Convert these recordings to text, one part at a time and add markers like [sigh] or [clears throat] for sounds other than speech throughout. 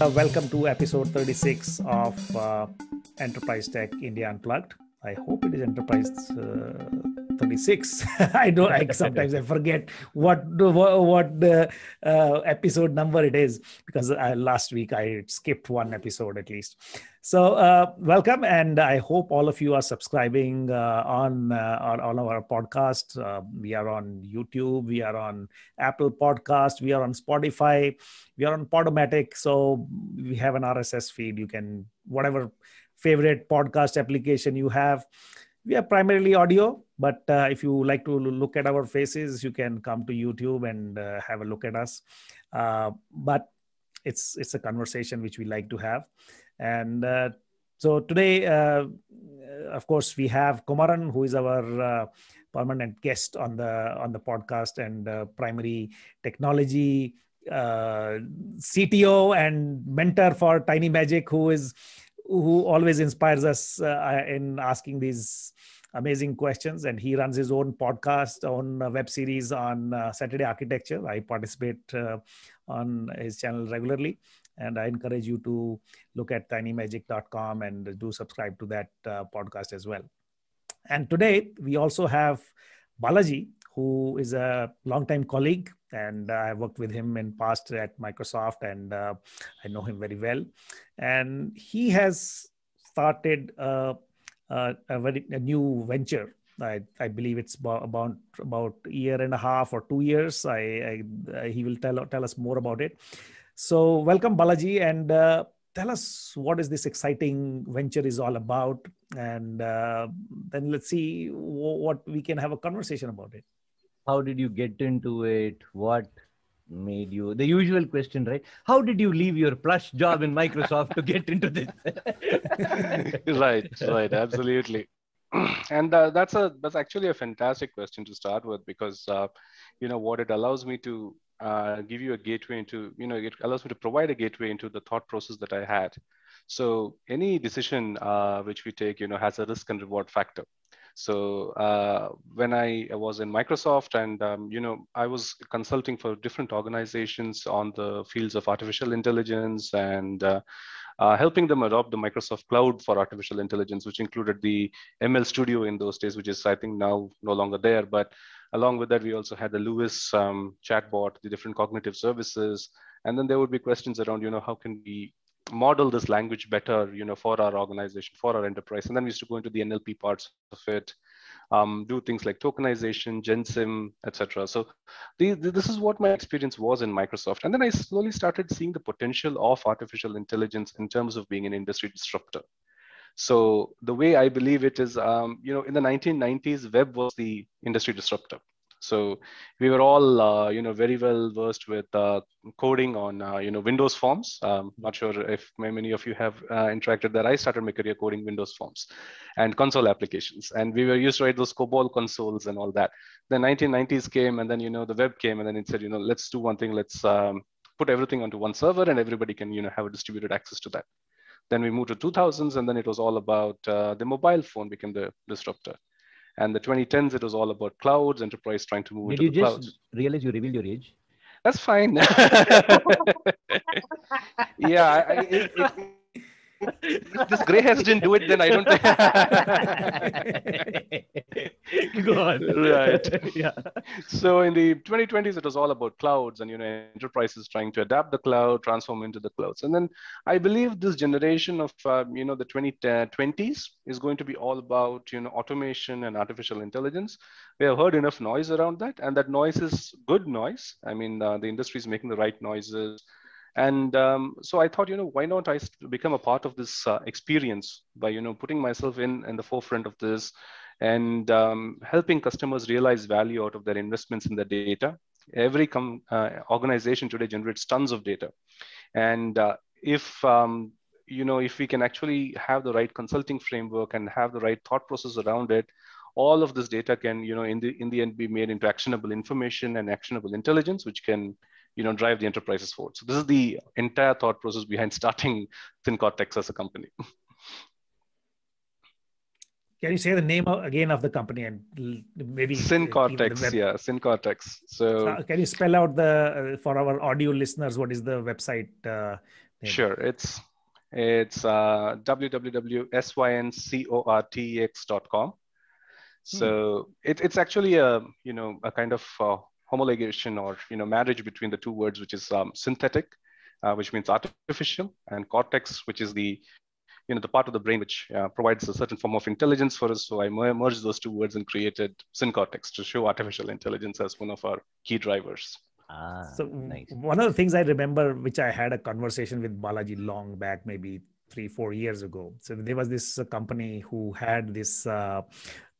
Uh, welcome to episode 36 of uh, Enterprise Tech India Unplugged. I hope it is Enterprise uh, 36 [laughs] i don't like. sometimes i forget what what, what the uh, episode number it is because I, uh, last week i skipped one episode at least so uh, welcome and i hope all of you are subscribing uh, on uh, on, on our podcast uh, we are on youtube we are on apple podcast we are on spotify we are on podomatic so we have an rss feed you can whatever favorite podcast application you have we are primarily audio but uh, if you like to look at our faces, you can come to YouTube and uh, have a look at us. Uh, but it's it's a conversation which we like to have, and uh, so today, uh, of course, we have Kumaran, who is our permanent guest on the on the podcast and primary technology uh, CTO and mentor for Tiny Magic, who is who always inspires us uh, in asking these amazing questions. And he runs his own podcast, own web series on uh, Saturday Architecture. I participate uh, on his channel regularly. And I encourage you to look at tinymagic.com and do subscribe to that uh, podcast as well. And today we also have Balaji, who is a longtime colleague, and I worked with him in past at Microsoft, and uh, I know him very well. And he has started a uh, a very a new venture. I, I believe it's about about year and a half or two years. I, I, he will tell tell us more about it. So welcome Balaji and uh, tell us what is this exciting venture is all about, and uh, then let's see what we can have a conversation about it. How did you get into it? What made you the usual question right how did you leave your plush job in microsoft to get into this [laughs] right right absolutely [clears throat] and uh, that's a that's actually a fantastic question to start with because uh, you know what it allows me to uh, give you a gateway into you know it allows me to provide a gateway into the thought process that i had so any decision uh, which we take you know has a risk and reward factor so uh, when I was in Microsoft, and um, you know, I was consulting for different organizations on the fields of artificial intelligence and uh, uh, helping them adopt the Microsoft Cloud for artificial intelligence, which included the ML Studio in those days, which is I think now no longer there. But along with that, we also had the Lewis um, chatbot, the different cognitive services, and then there would be questions around, you know, how can we model this language better, you know, for our organization, for our enterprise. And then we used to go into the NLP parts of it, um, do things like tokenization, GenSim, etc. So the, the, this is what my experience was in Microsoft. And then I slowly started seeing the potential of artificial intelligence in terms of being an industry disruptor. So the way I believe it is, um, you know, in the 1990s, web was the industry disruptor. So we were all, uh, you know, very well versed with uh, coding on, uh, you know, Windows forms. Um, not sure if many of you have uh, interacted there. I started my career coding Windows forms and console applications. And we were used to write those COBOL consoles and all that. The 1990s came and then, you know, the web came and then it said, you know, let's do one thing. Let's um, put everything onto one server and everybody can, you know, have a distributed access to that. Then we moved to 2000s and then it was all about uh, the mobile phone became the disruptor. And the 2010s, it was all about clouds, enterprise trying to move Did into you the just clouds. Realize you revealed your age? That's fine. [laughs] [laughs] yeah, I, it, it, this gray hairs didn't do it, then I don't. [laughs] God. Right. [laughs] yeah. So in the 2020s, it was all about clouds, and you know, enterprises trying to adapt the cloud, transform into the clouds, and then I believe this generation of uh, you know the 2020s uh, is going to be all about you know automation and artificial intelligence. We have heard enough noise around that, and that noise is good noise. I mean, uh, the industry is making the right noises and um, so i thought you know why not i become a part of this uh, experience by you know putting myself in in the forefront of this and um, helping customers realize value out of their investments in the data every com- uh, organization today generates tons of data and uh, if um, you know if we can actually have the right consulting framework and have the right thought process around it all of this data can you know in the in the end be made into actionable information and actionable intelligence which can you know, drive the enterprises forward. So this is the entire thought process behind [laughs] starting ThinCortex as a company. Can you say the name again of the company and maybe SynCortex? Yeah, SynCortex. So, so, can you spell out the uh, for our audio listeners what is the website? Uh, sure, it's it's uh, www.syncortex.com hmm. so it, it's actually a you know a kind of uh, homologation or you know marriage between the two words, which is um, synthetic, uh, which means artificial, and cortex, which is the you know the part of the brain which uh, provides a certain form of intelligence for us. So I merged those two words and created syncortex to show artificial intelligence as one of our key drivers. Ah, so nice. one of the things I remember, which I had a conversation with Balaji long back, maybe three four years ago so there was this uh, company who had this uh,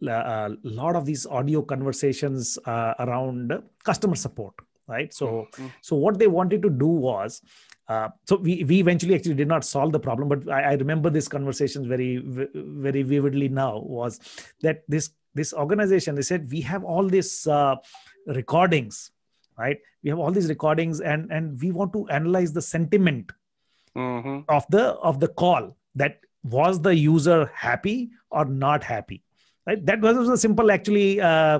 a uh, lot of these audio conversations uh, around customer support right so mm-hmm. so what they wanted to do was uh, so we we eventually actually did not solve the problem, but I, I, remember these conversations very very vividly now. Was that this this organization? They said we have all these uh, recordings, right? We have all these recordings, and and we want to analyze the sentiment mm-hmm. of the of the call. That was the user happy or not happy? right that was a simple actually uh,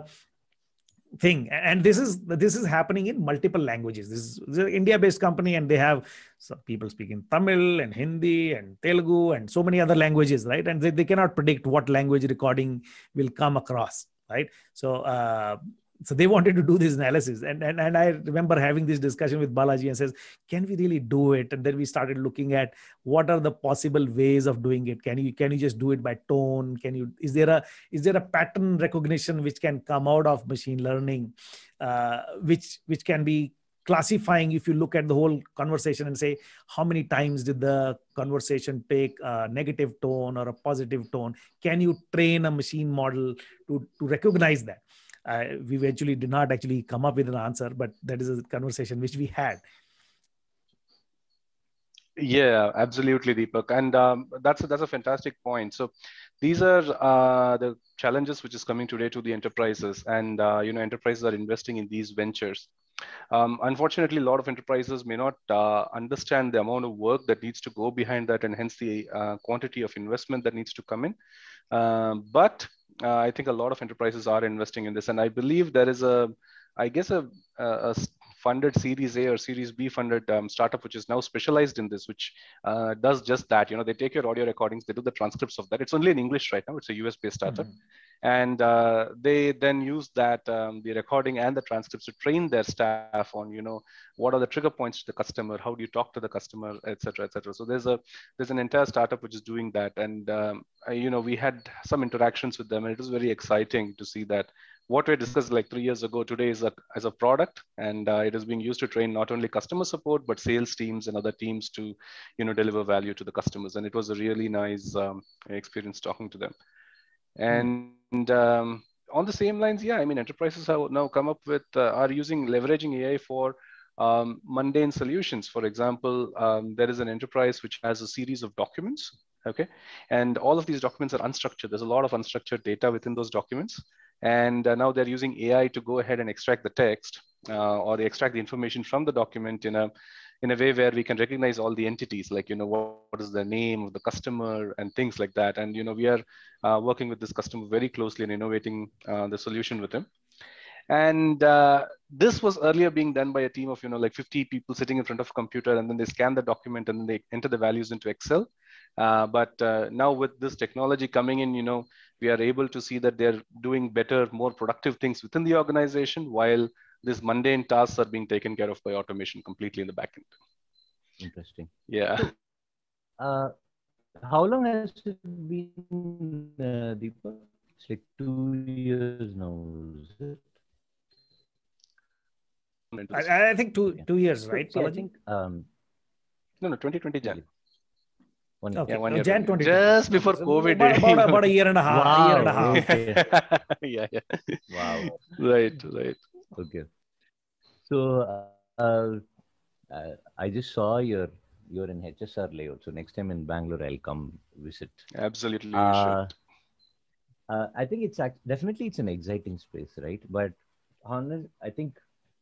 thing and this is this is happening in multiple languages this is, this is an india based company and they have some people speaking tamil and hindi and telugu and so many other languages right and they, they cannot predict what language recording will come across right so uh, so they wanted to do this analysis and, and and i remember having this discussion with balaji and says can we really do it and then we started looking at what are the possible ways of doing it can you can you just do it by tone can you is there a is there a pattern recognition which can come out of machine learning uh, which which can be classifying if you look at the whole conversation and say how many times did the conversation take a negative tone or a positive tone can you train a machine model to to recognize that we eventually did not actually come up with an answer, but that is a conversation which we had. Yeah, absolutely, Deepak, and um, that's a, that's a fantastic point. So, these are uh, the challenges which is coming today to the enterprises, and uh, you know, enterprises are investing in these ventures. Um, unfortunately, a lot of enterprises may not uh, understand the amount of work that needs to go behind that, and hence the uh, quantity of investment that needs to come in. Um, but uh, I think a lot of enterprises are investing in this, and I believe there is a, I guess a, a funded Series A or Series B funded um, startup which is now specialized in this, which uh, does just that. You know, they take your audio recordings, they do the transcripts of that. It's only in English right now. It's a US based startup, mm-hmm and uh, they then use that um, the recording and the transcripts to train their staff on you know what are the trigger points to the customer how do you talk to the customer et cetera et cetera so there's a there's an entire startup which is doing that and um, you know we had some interactions with them and it was very exciting to see that what we discussed like three years ago today is a, as a product and uh, it is being used to train not only customer support but sales teams and other teams to you know deliver value to the customers and it was a really nice um, experience talking to them Hmm. and um, on the same lines yeah i mean enterprises have now come up with uh, are using leveraging ai for um, mundane solutions for example um, there is an enterprise which has a series of documents okay and all of these documents are unstructured there's a lot of unstructured data within those documents and uh, now they're using ai to go ahead and extract the text uh, or they extract the information from the document in a in a way where we can recognize all the entities, like, you know, what, what is the name of the customer and things like that. And, you know, we are uh, working with this customer very closely and innovating uh, the solution with him. And uh, this was earlier being done by a team of, you know, like 50 people sitting in front of a computer and then they scan the document and they enter the values into Excel. Uh, but uh, now with this technology coming in, you know, we are able to see that they're doing better, more productive things within the organization while these mundane tasks are being taken care of by automation completely in the backend. Interesting. Yeah. Uh, how long has it been, uh, Deepak? It's like two years now, is it? I, I think two yeah. two years, right? So I think um, no, no, 2020 Jan. One, okay. yeah, one year. Jan twenty. Just before COVID. About, about, about, a year and a half. Wow. A year and a half. Okay. [laughs] yeah, yeah. Wow. Right, right. Okay. So uh, uh, I just saw your you're in HSR layout. So next time in Bangalore, I'll come visit. Absolutely. Uh, uh, I think it's act- definitely it's an exciting space, right? But honest, I think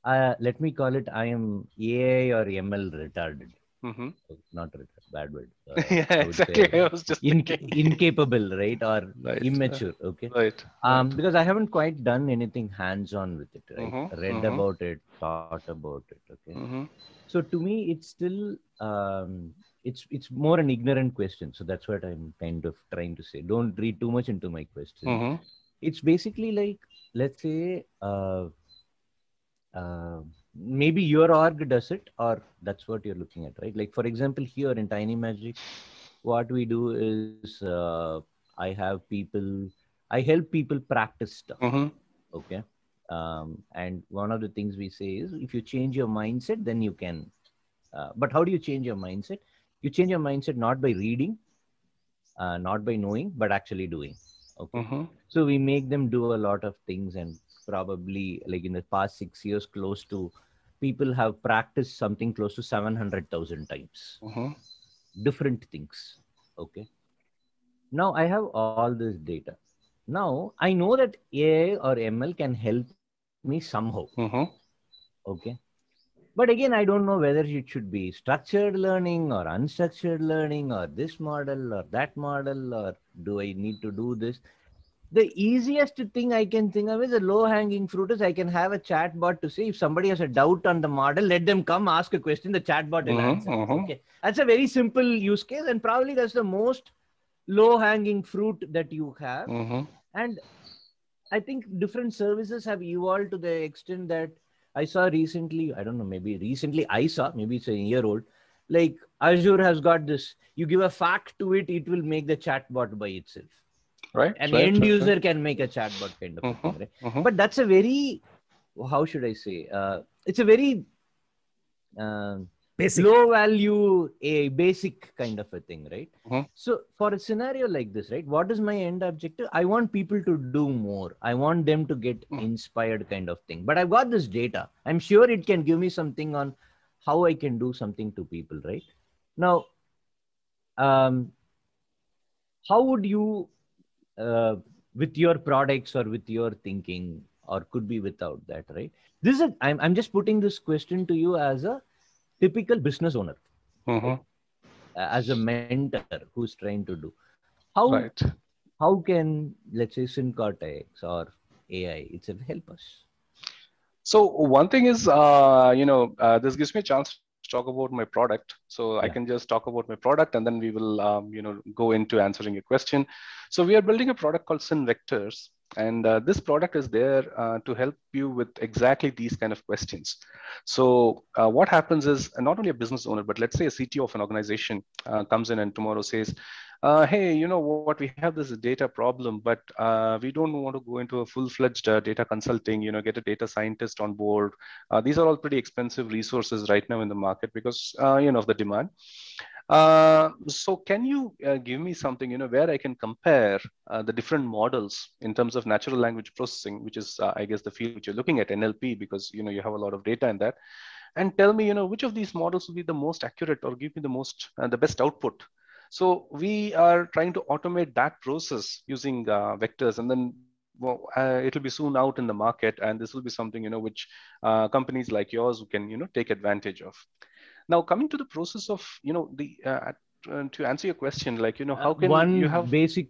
uh, let me call it I am AI or ML retarded, mm-hmm. not retarded bad word. Uh, [laughs] yeah, exactly. Say, I was just in, incapable, right, or [laughs] right. immature. Okay. Right. Um, because I haven't quite done anything hands-on with it. Right? Mm-hmm. Read mm-hmm. about it, thought about it. Okay. Mm-hmm. So to me, it's still um, it's it's more an ignorant question. So that's what I'm kind of trying to say. Don't read too much into my question. Mm-hmm. It's basically like let's say. Uh, uh, maybe your org does it or that's what you're looking at right like for example here in tiny magic what we do is uh, i have people i help people practice stuff mm-hmm. okay um, and one of the things we say is if you change your mindset then you can uh, but how do you change your mindset you change your mindset not by reading uh, not by knowing but actually doing okay mm-hmm. so we make them do a lot of things and probably like in the past six years close to people have practiced something close to 700000 times uh-huh. different things okay now i have all this data now i know that ai or ml can help me somehow uh-huh. okay but again i don't know whether it should be structured learning or unstructured learning or this model or that model or do i need to do this the easiest thing I can think of is a low hanging fruit is I can have a chatbot to see if somebody has a doubt on the model, let them come ask a question, the chatbot will mm-hmm, answer. Mm-hmm. Okay. That's a very simple use case, and probably that's the most low hanging fruit that you have. Mm-hmm. And I think different services have evolved to the extent that I saw recently, I don't know, maybe recently I saw, maybe it's a year old, like Azure has got this. You give a fact to it, it will make the chatbot by itself right an right, end right, user right. can make a chatbot kind of thing, mm-hmm, right? Mm-hmm. but that's a very how should i say uh, it's a very uh, basic. low value a basic kind of a thing right mm-hmm. so for a scenario like this right what is my end objective i want people to do more i want them to get mm. inspired kind of thing but i've got this data i'm sure it can give me something on how i can do something to people right now um, how would you uh, with your products or with your thinking or could be without that right this is a, I'm, I'm just putting this question to you as a typical business owner mm-hmm. right? as a mentor who's trying to do how right. how can let's say syncortex or ai itself help us so one thing is uh, you know uh, this gives me a chance talk about my product. So yeah. I can just talk about my product, and then we will, um, you know, go into answering a question. So we are building a product called Sin Vectors, and uh, this product is there uh, to help you with exactly these kind of questions. So uh, what happens is uh, not only a business owner, but let's say a CTO of an organization uh, comes in and tomorrow says, uh, hey, you know what, we have this data problem, but we don't want to go into a full-fledged data consulting, you know, get a data scientist on board. these are all pretty expensive resources right now in the market because, you know, of the demand. Uh, so can you uh, give me something, you know, where I can compare uh, the different models in terms of natural language processing, which is, uh, I guess, the field which you're looking at, NLP, because, you know, you have a lot of data in that. And tell me, you know, which of these models will be the most accurate or give me the most, uh, the best output so we are trying to automate that process using uh, vectors and then well, uh, it'll be soon out in the market and this will be something you know which uh, companies like yours can you know take advantage of now coming to the process of you know the uh, uh to answer your question, like you know uh, how can one you have basic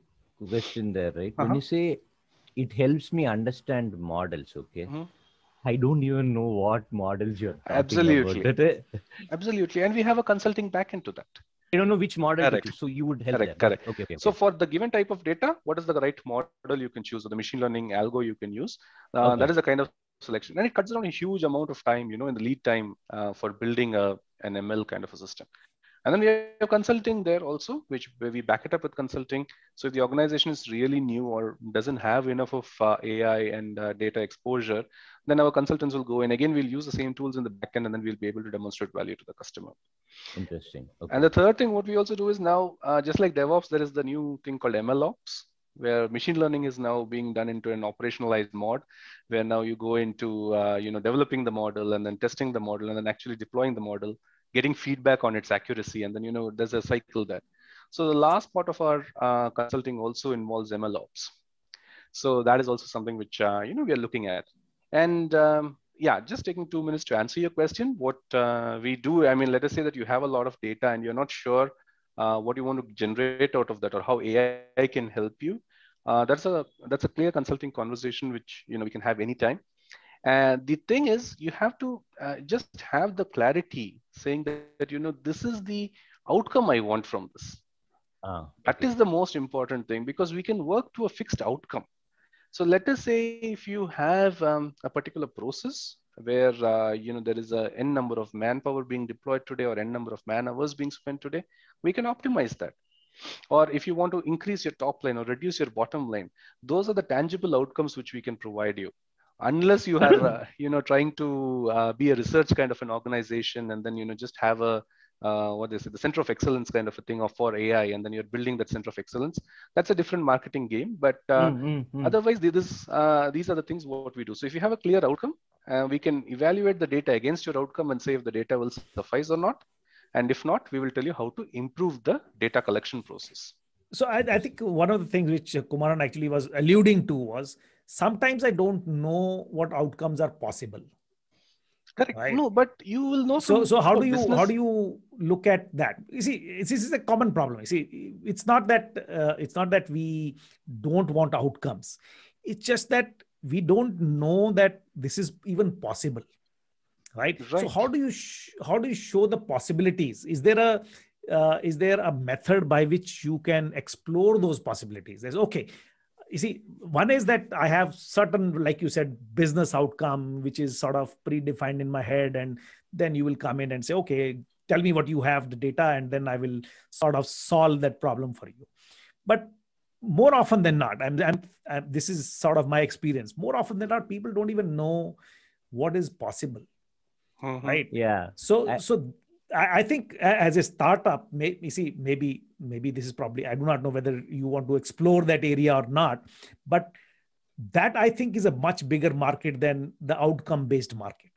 question there, right? Uh-huh. When you say it helps me understand models, okay. Mm-hmm. I don't even know what models you're talking absolutely about. [laughs] absolutely, and we have a consulting back into that. I don't know which model. Correct. so you would help. Correct. Them. Correct. Okay, okay, So for the given type of data, what is the right model you can choose? Or the machine learning algo you can use. Uh, okay. That is the kind of selection, and it cuts down a huge amount of time. You know, in the lead time uh, for building a an ML kind of a system. And then we have consulting there also, which we back it up with consulting. So if the organization is really new or doesn't have enough of uh, AI and uh, data exposure, then our consultants will go in. Again, we'll use the same tools in the backend and then we'll be able to demonstrate value to the customer. Interesting. Okay. And the third thing, what we also do is now, uh, just like DevOps, there is the new thing called MLOps where machine learning is now being done into an operationalized mode where now you go into uh, you know developing the model and then testing the model and then actually deploying the model getting feedback on its accuracy and then you know there's a cycle there so the last part of our uh, consulting also involves ml ops so that is also something which uh, you know we are looking at and um, yeah just taking two minutes to answer your question what uh, we do i mean let us say that you have a lot of data and you're not sure uh, what you want to generate out of that or how AI can help you. Uh, that's a that's a clear consulting conversation which you know we can have anytime and the thing is you have to uh, just have the clarity saying that, that, you know this is the outcome i want from this oh, okay. that is the most important thing because we can work to a fixed outcome so let us say if you have um, a particular process where uh, you know there is a n number of manpower being deployed today or n number of man hours being spent today we can optimize that or if you want to increase your top line or reduce your bottom line those are the tangible outcomes which we can provide you unless you are uh, [laughs] you know trying to uh, be a research kind of an organization and then you know just have a uh, what they say the center of excellence kind of a thing for ai and then you're building that center of excellence that's a different marketing game but uh, mm-hmm. otherwise this uh, these are the things what we do so if you have a clear outcome uh, we can evaluate the data against your outcome and say if the data will suffice or not and if not, we will tell you how to improve the data collection process. So I, I think one of the things which Kumaran actually was alluding to was sometimes I don't know what outcomes are possible. Correct. Right? No, but you will know. So, so how do you business. how do you look at that? You see, this is a common problem. You see, it's not that uh, it's not that we don't want outcomes. It's just that we don't know that this is even possible right? right. So how do you how do you show the possibilities? Is there a uh, is there a method by which you can explore those possibilities? There's okay. You see, one is that I have certain, like you said, business outcome, which is sort of predefined in my head. And then you will come in and say, okay, tell me what you have, the data, and then I will sort of solve that problem for you. But more often than not, I'm, I'm, I'm this is sort of my experience. More often than not, people don't even know what is possible Mm-hmm. right yeah so I, so I think as a startup, you see, maybe maybe this is probably I do not know whether you want to explore that area or not, but that I think is a much bigger market than the outcome-based market.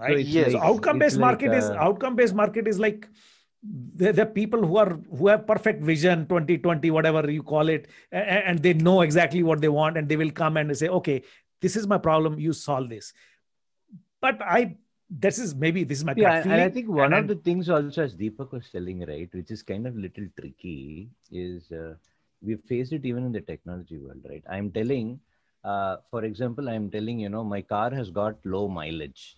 Right? So yes. So outcome-based like market is uh, outcome-based market is like the, the people who are who have perfect vision 2020 whatever you call it and, and they know exactly what they want and they will come and say okay this is my problem you solve this but I this is maybe this is my yeah, and I think one and, of the things also as Deepak was telling right, which is kind of little tricky, is uh, we faced it even in the technology world, right? I'm telling, uh, for example, I'm telling you know my car has got low mileage.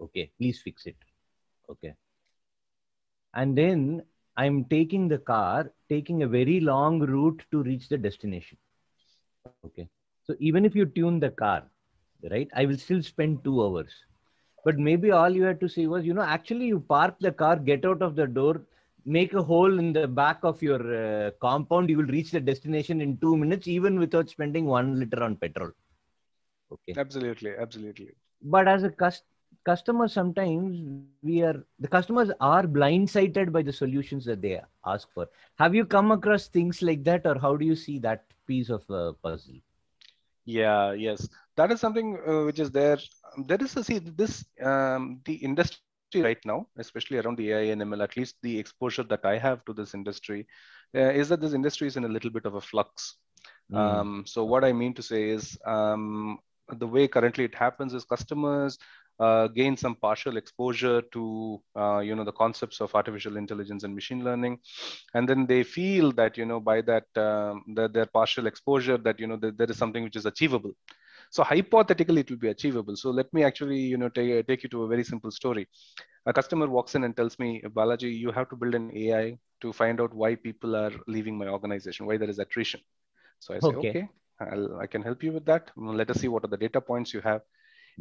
Okay, please fix it. Okay, and then I'm taking the car, taking a very long route to reach the destination. Okay, so even if you tune the car right? I will still spend two hours. But maybe all you had to say was, you know, actually you park the car, get out of the door, make a hole in the back of your uh, compound. You will reach the destination in two minutes, even without spending one liter on petrol. Okay. Absolutely. Absolutely. But as a cust- customer, sometimes we are, the customers are blindsided by the solutions that they ask for. Have you come across things like that or how do you see that piece of uh, puzzle? yeah yes that is something uh, which is there there is a see this um, the industry right now especially around the ai and ml at least the exposure that i have to this industry uh, is that this industry is in a little bit of a flux mm. um, so what i mean to say is um, the way currently it happens is customers uh, gain some partial exposure to uh, you know the concepts of artificial intelligence and machine learning and then they feel that you know by that, um, that their partial exposure that you know that there is something which is achievable so hypothetically it will be achievable so let me actually you know take, take you to a very simple story a customer walks in and tells me balaji you have to build an ai to find out why people are leaving my organization why there is attrition so i say okay, okay i can help you with that let us see what are the data points you have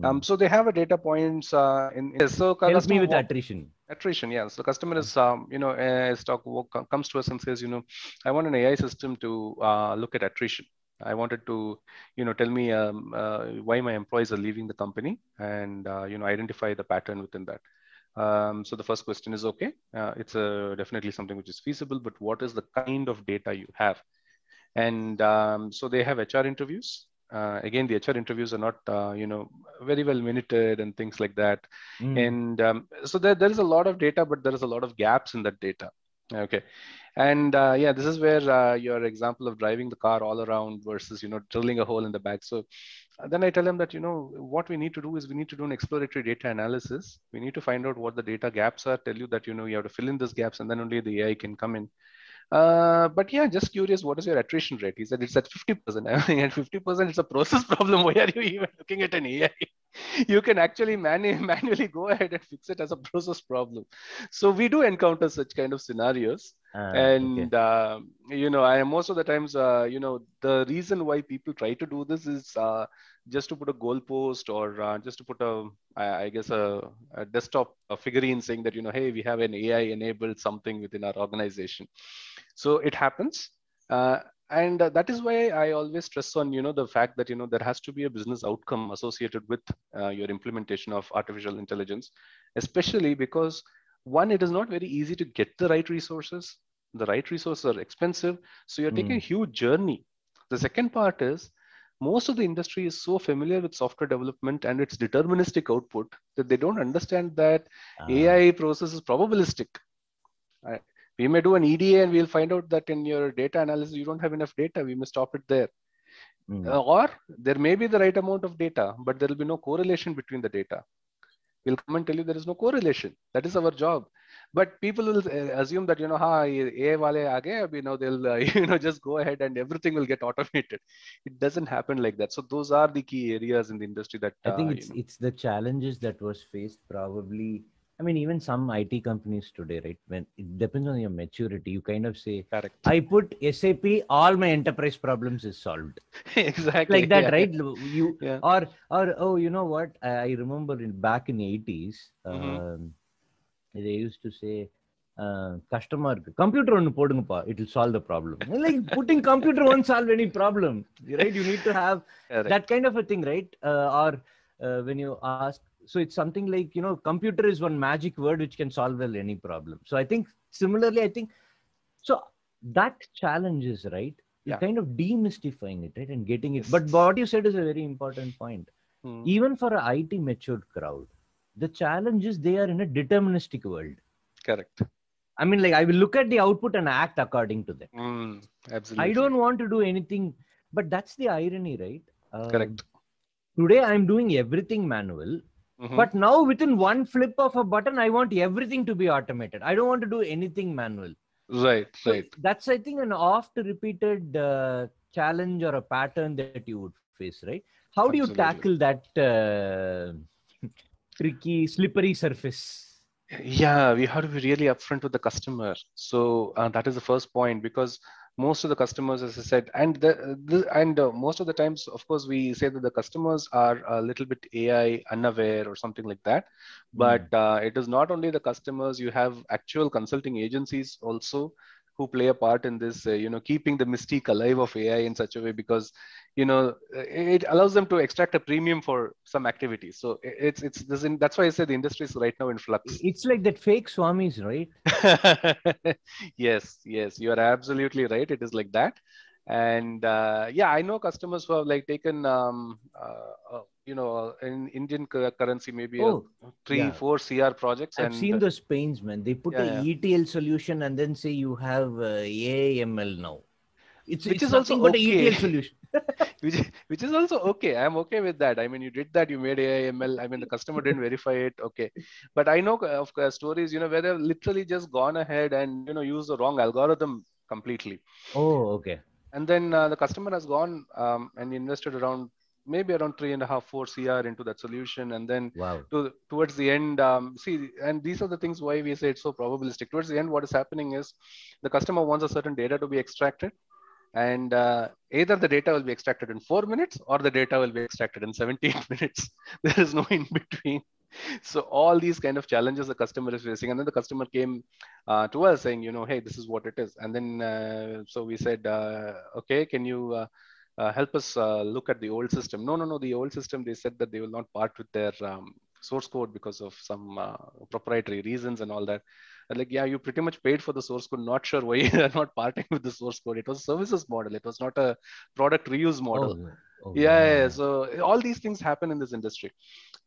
um, hmm. so they have a data points uh, in, in so helps me with attrition. Attrition, yeah. So customer hmm. is um, you know as eh, talk comes to us and says you know I want an AI system to uh, look at attrition. I wanted to you know tell me um, uh, why my employees are leaving the company and uh, you know identify the pattern within that. Um, so the first question is okay. Uh, it's a, uh, definitely something which is feasible, but what is the kind of data you have? And um, so they have HR interviews uh, again the hr interviews are not uh, you know very well minuted and things like that mm. and um, so there, there is a lot of data but there is a lot of gaps in that data okay and uh, yeah this is where uh, your example of driving the car all around versus you know drilling a hole in the back so uh, then i tell them that you know what we need to do is we need to do an exploratory data analysis we need to find out what the data gaps are tell you that you know you have to fill in these gaps and then only the ai can come in uh, but yeah, just curious, what is your attrition rate? He said it's at 50%. [laughs] I mean, at 50%, it's a process [laughs] problem. Why are you even looking at an AI? [laughs] you can actually [laughs] manually go ahead and fix it as a process problem so we do encounter such kind of scenarios uh, and okay. uh, you know i most of the times uh, you know the reason why people try to do this is uh, just to put a goalpost or uh, just to put a, I, I guess a, a, desktop a figurine saying that you know hey we have an ai enabled something within our organization so it happens uh, and uh, that is why i always stress on you know the fact that you know there has to be a business outcome associated with uh, your implementation of artificial intelligence especially because one it is not very easy to get the right resources the right resources are expensive so you're mm. taking hmm. a huge journey the second part is most of the industry is so familiar with software development and its deterministic output that they don't understand that uh. Ah. ai process is probabilistic we may do an EDA and we'll find out that in your data analysis, you don't have enough data. We may stop it there. Mm. Uh, or there may be the right amount of data, but there will be no correlation between the data. We'll come and tell you there is no correlation. That is our job. But people will uh, assume that you know, ha, AI wale aage, you know, they'll uh, [laughs] you know just go ahead and everything will get automated. It doesn't happen like that. So those are the key areas in the industry that uh, I think uh, it's you know, it's the challenges that was faced probably I mean, even some IT companies today, right? When it depends on your maturity, you kind of say, Correct. I put SAP, all my enterprise problems is solved. [laughs] exactly. Like that, yeah. right? You yeah. or or oh, you know what? I remember in, back in the 80s, mm-hmm. um, they used to say, uh, கஷ்டமா இருக்கு will ஒன்று போடுங்கப்பா it'll solve the problem like putting computer one solve any problem right you need that kind of a thing, right? Thing right or when you ask so it's something like you know computer is one magic word which can solve well any problem so i think similarly i think so that challenge is right yeah. kind of demystifying it right and getting it but what you said is a very important point hmm. even for an it matured crowd the challenge is they are in a deterministic world correct i mean like i will look at the output and act according to that mm, absolutely i don't want to do anything but that's the irony right um, correct today i'm doing everything manual Mm-hmm. But now within one flip of a button, I want everything to be automated. I don't want to do anything manual. Right, so right. That's I think an oft repeated uh, challenge or a pattern that you would face, right? How do you tackle that uh, [laughs] tricky, slippery surface? yeah we have to be really upfront with the customer so uh, that is the first point because most of the customers, as I said, and the, the and uh, most of the times, of course, we say that the customers are a little bit AI unaware or something like that. Hmm. But mm. uh, it is not only the customers; you have actual consulting agencies also who play a part in this uh, you know keeping the mystique alive of ai in such a way because you know uh, it allows them to extract a premium for some activities so it's it's this in, that's why i say the industry is right now in flux it's like that fake swamis right [laughs] yes yes you are absolutely right it is like that and uh, yeah i know customers who have like taken um, uh, uh you know, uh, in Indian currency, maybe oh, a three, yeah. four CR projects. I've and, seen those pains, man. They put yeah, a yeah. ETL solution and then say you have uh, AML now. It's, which it's is also but okay. ETL [laughs] solution. which, which is also okay. I'm okay with that. I mean, you did that. You made AIML. I mean, the customer didn't verify it. Okay, but I know uh, of uh, stories, you know, where they've literally just gone ahead and you know used the wrong algorithm completely. Oh, okay. And then uh, the customer has gone um, and invested around maybe around three and a half, four CR into that solution. And then wow. to, towards the end, um, see, and these are the things why we say it's so probabilistic. Towards the end, what is happening is the customer wants a certain data to be extracted. And uh, either the data will be extracted in four minutes or the data will be extracted in 17 [laughs] minutes. There is no in between [laughs] so all these kind of challenges the customer is facing and then the customer came uh, to us saying you know hey this is what it is and then uh, so we said uh, okay can you uh, uh, help us uh, look at the old system. No, no, no, the old system, they said that they will not part with their um, source code because of some uh, proprietary reasons and all that. And uh, like, yeah, you pretty much paid for the source code. Not sure why [laughs] you're not parting with the source code. It was services model. It was not a product reuse model. Oh, Oh, yeah, yeah, So all these things happen in this industry.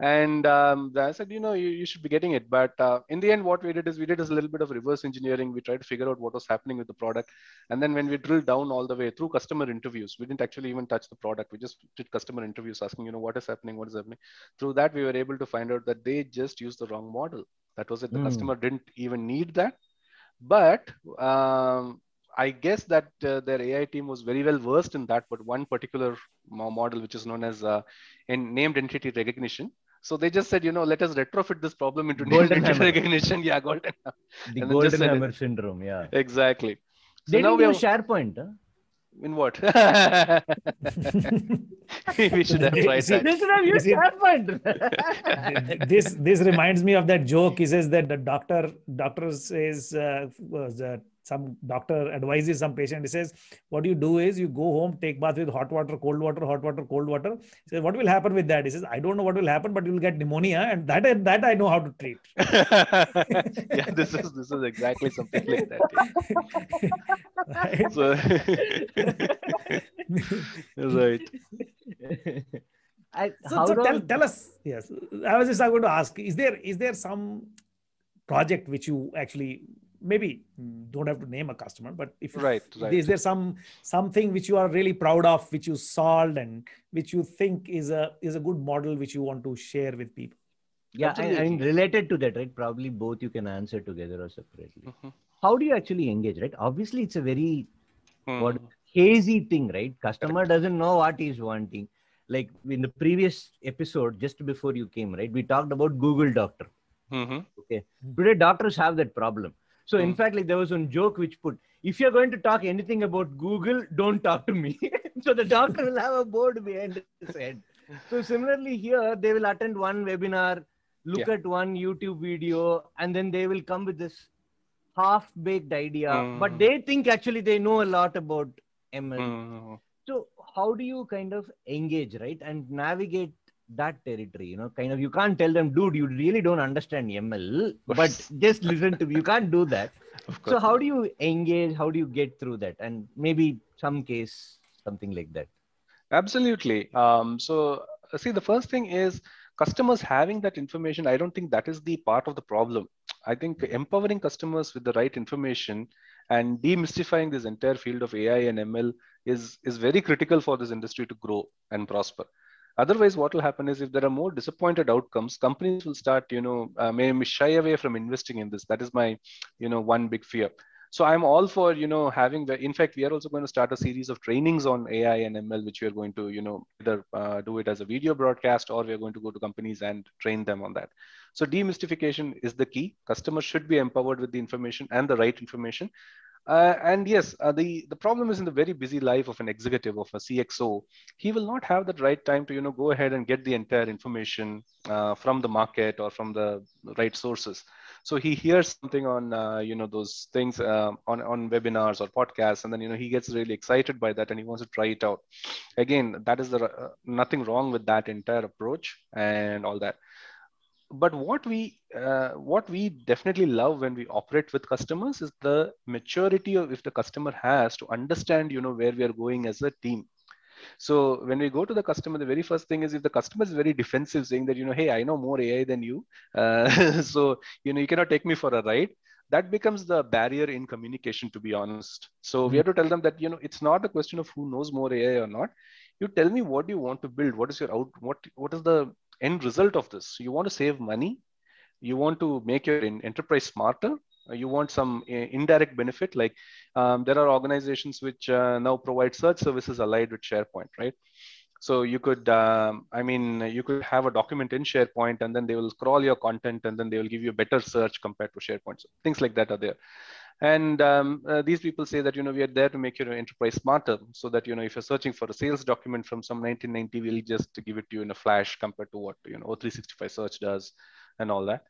And um, I said, you know, you, you should be getting it. But uh, in the end, what we did is we did is a little bit of reverse engineering. We tried to figure out what was happening with the product. And then when we drilled down all the way through customer interviews, we didn't actually even touch the product. We just did customer interviews asking, you know, what is happening? What is happening? Through that, we were able to find out that they just used the wrong model. That was it. The mm. customer didn't even need that. But um, I guess that uh, their AI team was very well versed in that, but one particular model, which is known as uh, in named entity recognition. So they just said, you know, let us retrofit this problem into golden named entity recognition. Yeah, golden. The and golden hammer syndrome. Yeah. Exactly. So they now we have SharePoint. Huh? In what? [laughs] [laughs] we should have tried See, that. This should have used SharePoint. [laughs] this this reminds me of that joke. He says that the doctor doctor says uh, was that some doctor advises some patient, he says, what you do is you go home, take bath with hot water, cold water, hot water, cold water. He says, what will happen with that? He says, I don't know what will happen, but you'll get pneumonia. And that, that I know how to treat. [laughs] yeah, this is, this is exactly something like that. so, [laughs] right. I, so, so tell, tell us, yes, I was just going to ask, is there, is there some project which you actually maybe don't have to name a customer but if right, right. is there some something which you are really proud of which you solved and which you think is a is a good model which you want to share with people yeah I mean related to that right probably both you can answer together or separately mm-hmm. how do you actually engage right obviously it's a very mm. what, hazy thing right customer doesn't know what he's wanting like in the previous episode just before you came right we talked about google doctor mm-hmm. okay today doctors have that problem so mm. in hmm. fact, like there was one joke which put, if you're going to talk anything about Google, don't talk to me. [laughs] so the doctor will have a board behind his head. So similarly here, they will attend one webinar, look yeah. at one YouTube video, and then they will come with this half-baked idea. Mm. But hmm. they think actually they know a lot about ML. Mm. So how do you kind of engage, right, and navigate that territory you know kind of you can't tell them dude you really don't understand ml but [laughs] just listen to me you can't do that [laughs] so how do you engage how do you get through that and maybe some case something like that absolutely um, so uh, see the first thing is customers having that information i don't think that is the part of the problem i think empowering customers with the right information and demystifying this entire field of ai and ml is is very critical for this industry to grow and prosper Otherwise, what will happen is if there are more disappointed outcomes, companies will start, you know, uh, may shy away from investing in this. That is my, you know, one big fear. So I'm all for, you know, having the, in fact, we are also going to start a series of trainings on AI and ML, which we are going to, you know, either uh, do it as a video broadcast or we are going to go to companies and train them on that. So demystification is the key. Customers should be empowered with the information and the right information. Uh, and yes, uh, the, the problem is in the very busy life of an executive, of a CXO, he will not have that right time to, you know, go ahead and get the entire information uh, from the market or from the right sources. So he hears something on, uh, you know, those things uh, on, on webinars or podcasts, and then, you know, he gets really excited by that and he wants to try it out. Again, that is the, uh, nothing wrong with that entire approach and all that but what we uh, what we definitely love when we operate with customers is the maturity of if the customer has to understand you know where we are going as a team so when we go to the customer, the very first thing is if the customer is very defensive, saying that you know, hey, I know more AI than you, uh, [laughs] so you know you cannot take me for a ride. That becomes the barrier in communication, to be honest. So we hmm. have to tell them that you know it's not a question of who knows more AI or not. You tell me what you want to build. What is your out? What what is the end result of this. You want to save money, you want to make your enterprise smarter, you want some eh, indirect benefit. Like um, there are organizations which uh, now provide search services allied with SharePoint, right? So you could, um, I mean, you could have a document in SharePoint, and then they will crawl your content, and then they will give you a better search compared to SharePoint. So things like that are there. And um, uh, these people say that, you know, we are there to make your enterprise smarter so that, you know, if you're searching for a sales document from some 1990, we'll just give it to you in a flash compared to what, you know, O365 search does and all that.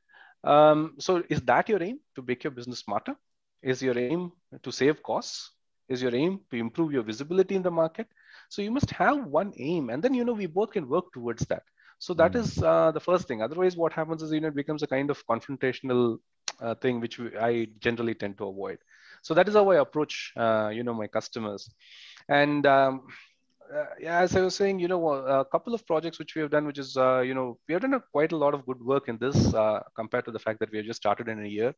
Um, so is that your aim to make your business smarter? Is your aim to save costs? Is your aim to improve your visibility in the market? So you must have one aim and then, you know, we both can work towards that. So that mm. is uh, the first thing. Otherwise, what happens is you know it becomes a kind of confrontational uh, thing which we, I generally tend to avoid. So that is how I approach, uh, you know, my customers. And um, uh, as I was saying, you know, uh, a couple of projects which we have done, which is, uh, you know, we have done a, quite a lot of good work in this uh, compared to the fact that we have just started in a year.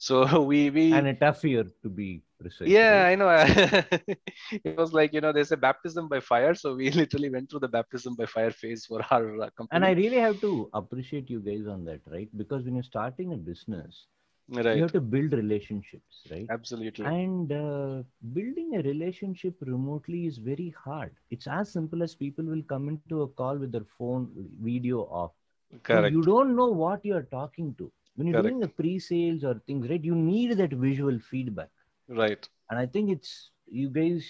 So [laughs] we we and a tough year to be precise. Yeah, right? I know. [laughs] it was like you know there's a baptism by fire, so we [laughs] literally went through the baptism by fire phase for our uh, company. And I really have to appreciate you guys on that, right? Because when you're starting a business, right. you have to build relationships, right? Absolutely. And uh, building a relationship remotely is very hard. It's as simple as people will come into a call with their phone video off. Correct. So you don't know what you're talking to when you're Correct. doing the pre-sales or things right you need that visual feedback right and i think it's you guys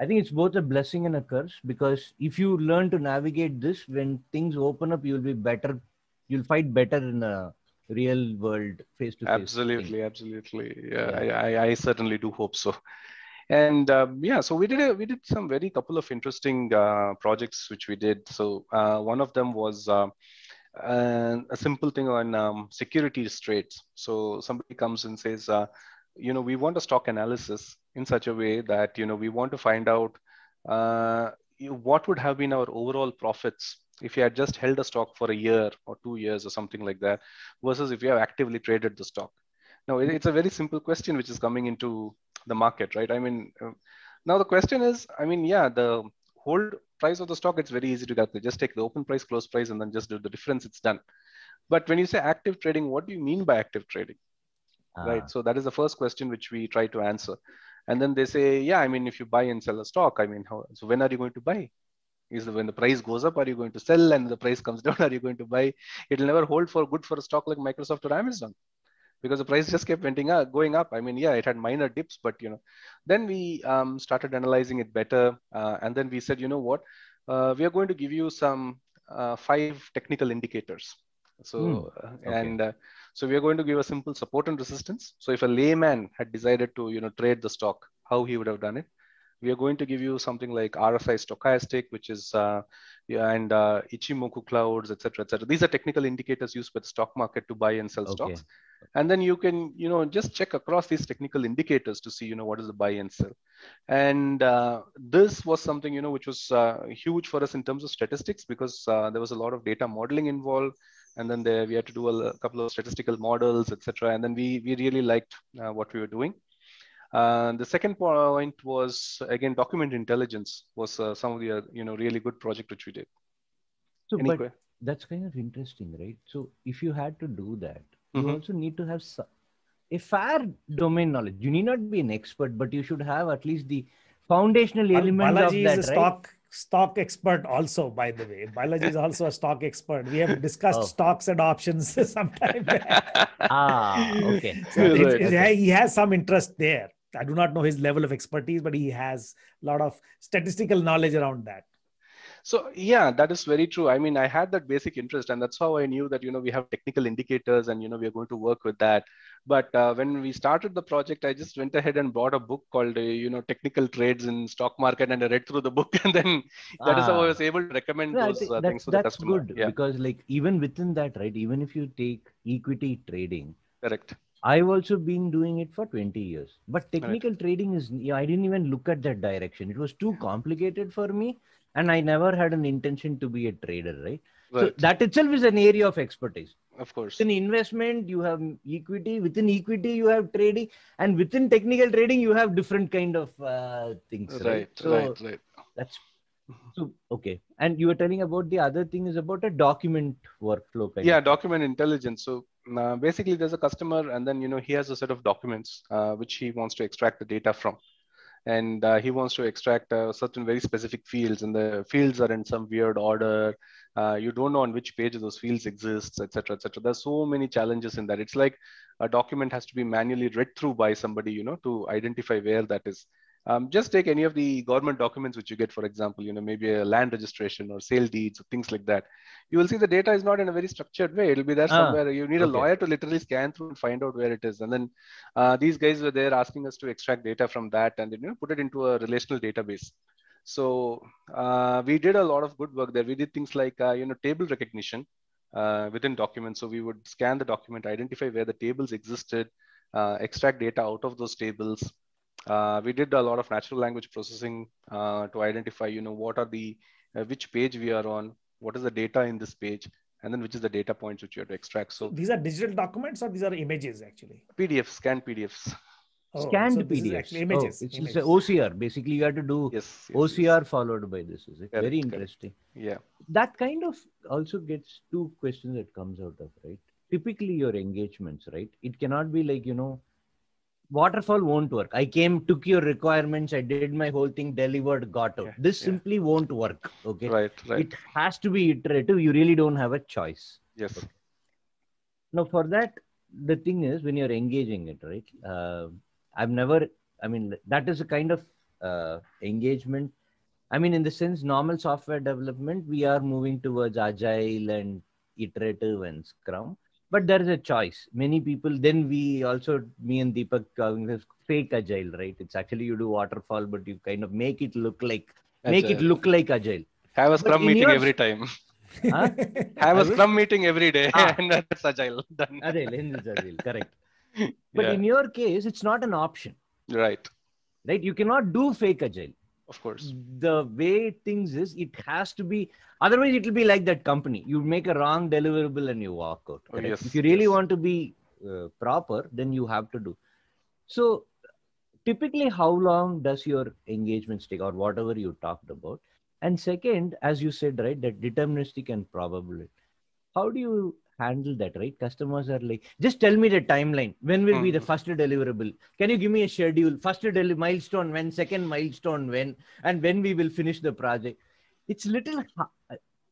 i think it's both a blessing and a curse because if you learn to navigate this when things open up you'll be better you'll fight better in a real world face to face absolutely thing. absolutely yeah, yeah. I, I, I certainly do hope so and um, yeah so we did a, we did some very couple of interesting uh, projects which we did so uh, one of them was uh, and a simple thing on um, security trades. So somebody comes and says, uh, you know, we want a stock analysis in such a way that, you know, we want to find out uh, what would have been our overall profits if you had just held a stock for a year or two years or something like that, versus if you have actively traded the stock. Now, it's a very simple question which is coming into the market, right? I mean, uh, now the question is, I mean, yeah, the hold price of the stock, it's very easy to calculate. Just take the open price, close price, and then just do the difference. It's done. But when you say active trading, what do you mean by active trading? Ah. Right. So that is the first question which we try to answer. And then they say, yeah, I mean, if you buy and sell a stock, I mean, how, so when are you going to buy? Is when the price goes up, are you going to sell? And the price comes [laughs] down, are you going to buy? It'll never hold for good for a stock like Microsoft or Amazon because the price just kept venting up, going up. I mean, yeah, it had minor dips, but you know, then we um, started analyzing it better, uh, and then we said, you know what, uh, we are going to give you some uh, five technical indicators. So hmm. uh, okay. and uh, so we are going to give a simple support and resistance. So if a layman had decided to you know trade the stock, how he would have done it we are going to give you something like RFI stochastic, which is uh, and uh, Ichimoku clouds, etc., etc. These are technical indicators used by the stock market to buy and sell okay. stocks, and then you can you know just check across these technical indicators to see you know what is the buy and sell, and uh, this was something you know which was uh, huge for us in terms of statistics because uh, there was a lot of data modeling involved and then there we had to do a, couple of statistical models etc and then we we really liked uh, what we were doing the second point was again document intelligence was uh, some of the uh, you know really good project which we did. So, Any but that's kind of interesting, right? So, if you had to do that, mm-hmm. you also need to have su- a fair domain knowledge. You need not be an expert, but you should have at least the foundational elements element Balaji of that, is a right? stock stock expert also by the way biology is also a stock expert we have discussed oh. stocks and options [laughs] sometime [laughs] ah okay so it's, it's, okay. he has some interest there I do not know his level of expertise, but he has a lot of statistical knowledge around that. So yeah, that is very true. I mean, I had that basic interest, and that's how I knew that you know we have technical indicators, and you know we are going to work with that. But uh, when we started the project, I just went ahead and bought a book called uh, you know Technical Trades in Stock Market, and I read through the book, [laughs] and then that ah. is how I ah. was able to recommend yeah, those uh, that, things to the customer. That's good yeah. because like even within that, right? Even if you take equity trading, correct I've also been doing it for 20 years. But technical right. trading is, I didn't even look at that direction. It was too complicated for me. And I never had an intention to be a trader, right? right. So that itself is an area of expertise. Of course. In investment, you have equity. Within equity, you have trading. And within technical trading, you have different kind of uh, things, right? Right, so right, right. That's so okay and you were telling about the other thing is about a document workflow kind yeah document intelligence so uh, basically there's a customer and then you know he has a set of documents uh, which he wants to extract the data from and uh, he wants to extract uh, certain very specific fields and the fields are in some weird order uh, you don't know on which page those fields exist etc etc there's so many challenges in that it's like a document has to be manually read through by somebody you know to identify where that is um, just take any of the government documents which you get, for example, you know, maybe a land registration or sale deeds or things like that. You will see the data is not in a very structured way. It'll be there ah, somewhere. you need a lawyer to literally scan through and find out where it is. And then uh, these guys were there asking us to extract data from that and you know, put it into a relational database. So uh, we did a lot of good work there. We did things like uh, you know table recognition uh, within documents. So we would scan the document, identify where the tables existed, uh, extract data out of those tables uh, we did a lot of natural language processing uh, to identify, you know, what are the, uh, which page we are on, what is the data in this page, and then which is the data points which you have to extract. So these are digital documents or these are images actually? PDFs, scanned PDFs. Oh, scanned so PDFs. Images, oh, it's, images. it's OCR. Basically, you have to do yes, yes, OCR yes. followed by this. Is it correct, very interesting? Correct. Yeah. That kind of also gets two questions that comes out of right. Typically, your engagements, right? It cannot be like you know waterfall won't work i came took your requirements i did my whole thing delivered got out yeah, this yeah. simply won't work okay right, right it has to be iterative you really don't have a choice yes okay. now for that the thing is when you're engaging it right uh, i've never i mean that is a kind of uh, engagement i mean in the sense normal software development we are moving towards agile and iterative and scrum but there is a choice. Many people, then we also, me and Deepak, calling uh, this fake agile, right? It's actually you do waterfall, but you kind of make it look like, agile. make it look like agile. Have a scrum but meeting your... every time. Huh? [laughs] Have a scrum meeting every day, ah. [laughs] and that's agile. [laughs] Done. Agile, agile, correct. But yeah. in your case, it's not an option. Right. Right. You cannot do fake agile of course the way things is it has to be otherwise it will be like that company you make a wrong deliverable and you walk out oh, yes, if you really yes. want to be uh, proper then you have to do so typically how long does your engagement take or whatever you talked about and second as you said right that deterministic and probability how do you handle that, right? Customers are like, just tell me the timeline. When will mm be the mm-hmm. first deliverable? Can you give me a schedule? First del- milestone when, second milestone when, and when we will finish the project. It's little, ha-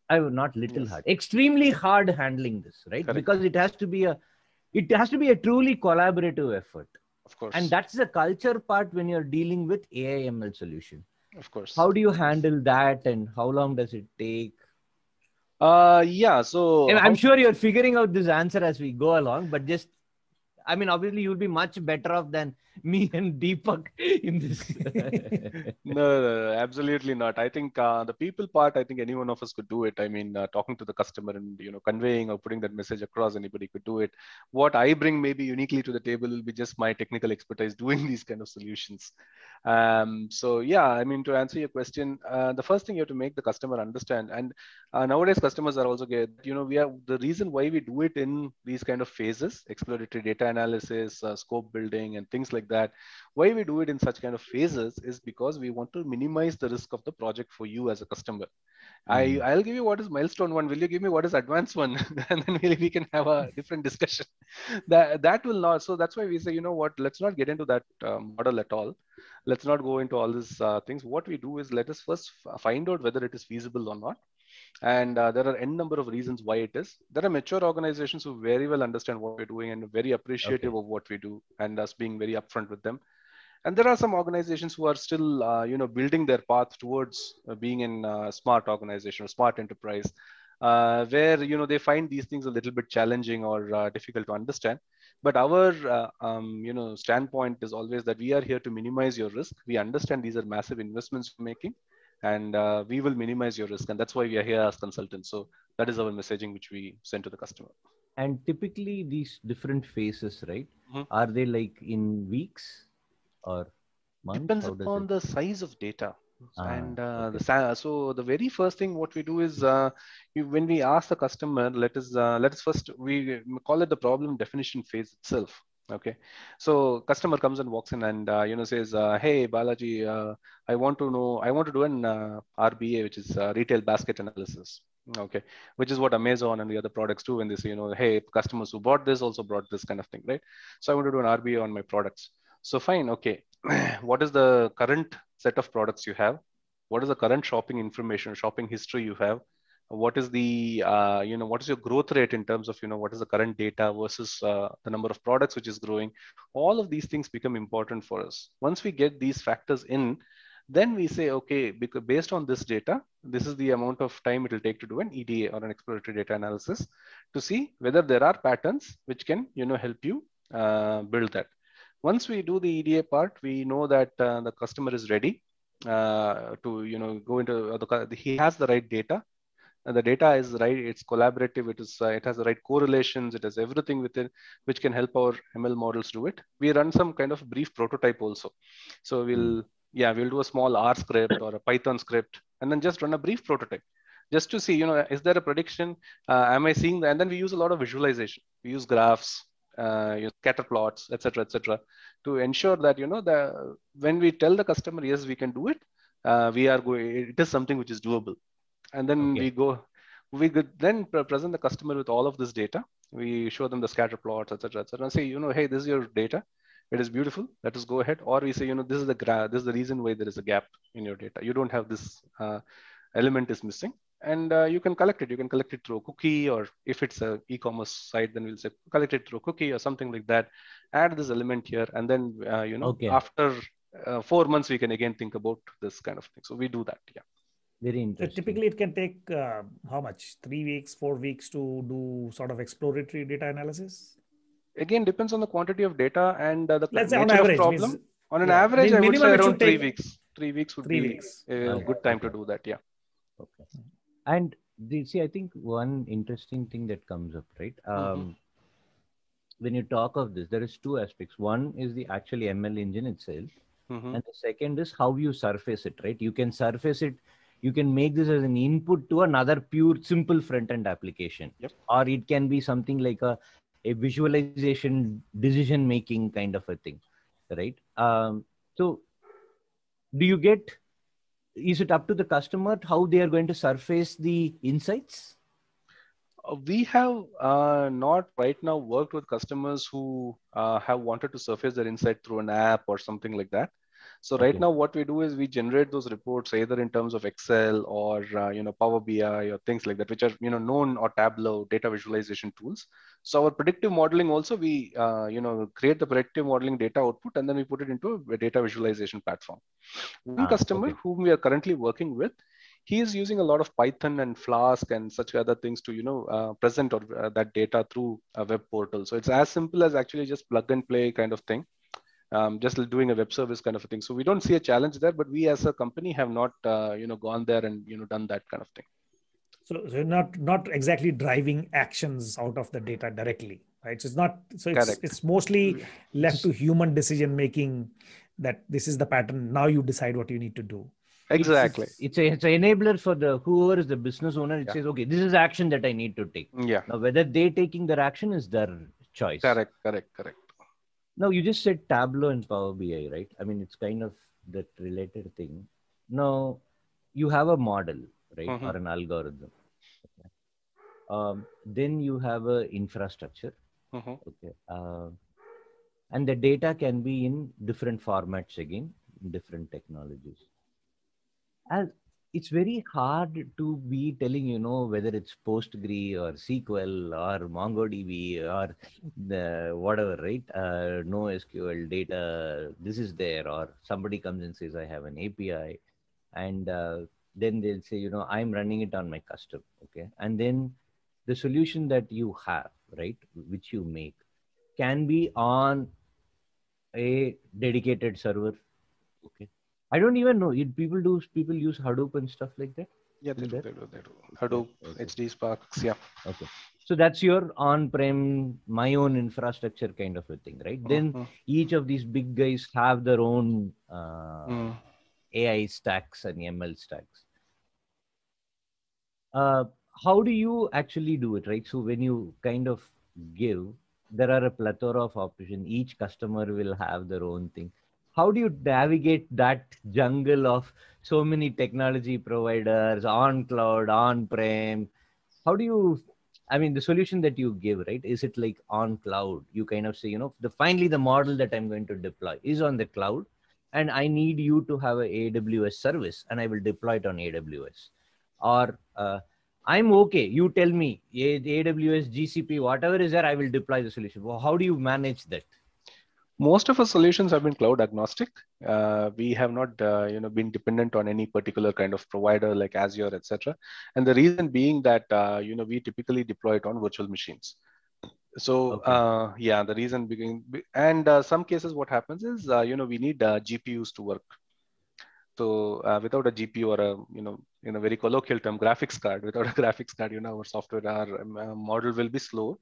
I am not little yes. hard, extremely hard handling this, right? Correct. Because it has to be a, it has to be a truly collaborative effort. Of course. And that's the culture part when you're dealing with AIML solution. Of course. How do you handle that, and how long does it take? Uh, yeah. So, and I'm sure you're figuring out this answer as we go along, but just I mean, obviously, you'll be much better off than me and Deepak in this. [laughs] no, absolutely not. I think uh, the people part, I think any one of us could do it. I mean, uh, talking to the customer and you know conveying or putting that message across, anybody could do it. What I bring maybe uniquely to the table will be just my technical expertise doing [laughs] these kind of solutions. Um, so yeah, I mean, to answer your question, uh, the first thing you have to make the customer understand, and uh, nowadays customers are also get you know we are the reason why we do it in these kind of phases, exploratory data and analysis, uh, scope building, and things like that. Why we do it in such kind of phases is because we want to minimize the risk of the project for you as a customer. I, mm-hmm. I'll give you what is milestone one. Will you give me what is advanced one? [laughs] and then we, we can have a different discussion. [laughs] that, that will not. So that's why we say, you know what, let's not get into that uh, model at all. Let's not go into all these uh, things. What we do is let us first f- find out whether it is feasible or not and uh, there are n number of reasons why it is. There are mature organizations who very well understand what we're doing and very appreciative okay. of what we do, and us being very upfront with them. And there are some organizations who are still, uh, you know, building their path towards uh, being in uh, smart organization or smart enterprise, uh, where you know they find these things a little bit challenging or uh, difficult to understand. But our, um, you know, standpoint is always that we are here to minimize your risk. We understand these are massive investments making and uh, we will minimize your risk. And that's why we are here as consultants. So that is our messaging which we send to the customer. And typically, these different phases, right? Mm-hmm. Are they like in weeks or months? Depends upon it... the size of data. Ah, and uh, okay. the, so the very first thing what we do is uh, when we ask the customer let us uh, let us first we call it the problem definition phase itself okay so customer comes and walks in and uh, you know says uh, hey balaji uh, i want to know i want to do an uh, rba which is uh, retail basket analysis okay which is what amazon and the other products do when they say you know hey customers who bought this also bought this kind of thing right so i want to do an rba on my products so fine okay [clears throat] what is the current set of products you have what is the current shopping information shopping history you have what is the uh, you know what is your growth rate in terms of you know what is the current data versus uh, the number of products which is growing all of these things become important for us once we get these factors in then we say okay because based on this data this is the amount of time it will take to do an eda or an exploratory data analysis to see whether there are patterns which can you know help you uh, build that once we do the eda part we know that uh, the customer is ready uh, to you know go into the he has the right data and the data is right it's collaborative it is uh, it has the right correlations it has everything within which can help our ml models do it we run some kind of brief prototype also so we'll hmm. yeah we'll do a small r script or a python script and then just run a brief prototype just to see you know is there a prediction uh, am i seeing that and then we use a lot of visualization we use graphs uh, you scatter plots etc etc to ensure that you know the when we tell the customer yes we can do it uh, we are going it is something which is doable and then okay. we go we could then present the customer with all of this data we show them the scatter plots etc etc and say you know hey this is your data it is beautiful let us go ahead or we say you know this is the gra- this is the reason why there is a gap in your data you don't have this uh, element is missing and uh, you can collect it you can collect it through a cookie or if it's a e-commerce site then we'll say collect it through a cookie or something like that add this element here and then uh, you know okay. after uh, four months we can again think about this kind of thing so we do that yeah very interesting. So typically, it can take uh, how much? Three weeks, four weeks to do sort of exploratory data analysis. Again, depends on the quantity of data and uh, the Let's nature on average, of problem. Means, on an yeah. average, I, I would say around three take... weeks. Three weeks would three be weeks. a okay. good time to do that. Yeah. Okay. And see, I think one interesting thing that comes up, right? Mm-hmm. Um, mm-hmm. When you talk of this, there is two aspects. One is the actual ML engine itself, mm-hmm. and the second is how you surface it, right? You can surface it you can make this as an input to another pure simple front end application yep. or it can be something like a, a visualization decision making kind of a thing right um, so do you get is it up to the customer how they are going to surface the insights uh, we have uh, not right now worked with customers who uh, have wanted to surface their insight through an app or something like that so okay. right now, what we do is we generate those reports either in terms of Excel or uh, you know Power BI or things like that, which are you know known or Tableau data visualization tools. So our predictive modeling also we uh, you know create the predictive modeling data output and then we put it into a data visualization platform. One ah, customer okay. whom we are currently working with he is using a lot of python and flask and such other things to you know uh, present or, uh, that data through a web portal so it's as simple as actually just plug and play kind of thing um, just doing a web service kind of a thing. So we don't see a challenge there, but we as a company have not, uh, you know, gone there and you know done that kind of thing. So, so not not exactly driving actions out of the data directly, right? So it's not. So it's it's mostly left to human decision making. That this is the pattern. Now you decide what you need to do. Exactly. It's, it's, it's a it's an enabler for the whoever is the business owner. It yeah. says, okay, this is action that I need to take. Yeah. Now whether they taking their action is their choice. Correct. Correct. Correct no, you just said Tableau and Power BI, right? I mean, it's kind of that related thing. Now, you have a model, right, mm-hmm. or an algorithm. Okay. Um, then you have a infrastructure. Mm-hmm. Okay. Uh, and the data can be in different formats again, different technologies. As it's very hard to be telling you know whether it's postgre or sql or mongodb or the, whatever right uh, no sql data this is there or somebody comes and says i have an api and uh, then they'll say you know i'm running it on my custom okay and then the solution that you have right which you make can be on a dedicated server okay I don't even know. It, people do people use Hadoop and stuff like that. Yeah, they do, they do, they do. Hadoop, okay. HD Sparks, yeah. Okay. So that's your on-prem, my own infrastructure kind of a thing, right? Mm-hmm. Then each of these big guys have their own uh, mm. AI stacks and ML stacks. Uh, how do you actually do it, right? So when you kind of give, there are a plethora of options. Each customer will have their own thing how do you navigate that jungle of so many technology providers on cloud on prem how do you i mean the solution that you give right is it like on cloud you kind of say you know the finally the model that i'm going to deploy is on the cloud and i need you to have a aws service and i will deploy it on aws or uh, i'm okay you tell me aws gcp whatever is there i will deploy the solution well, how do you manage that most of our solutions have been cloud agnostic. Uh, we have not, uh, you know, been dependent on any particular kind of provider like Azure, etc. And the reason being that uh, you know we typically deploy it on virtual machines. So okay. Uh, yeah, the reason being, and uh, some cases what happens is uh, you know we need GPUs to work. So without a GPU or a you know in a very colloquial term graphics card, without a [laughs] graphics card, you know our software, our um, model will be slow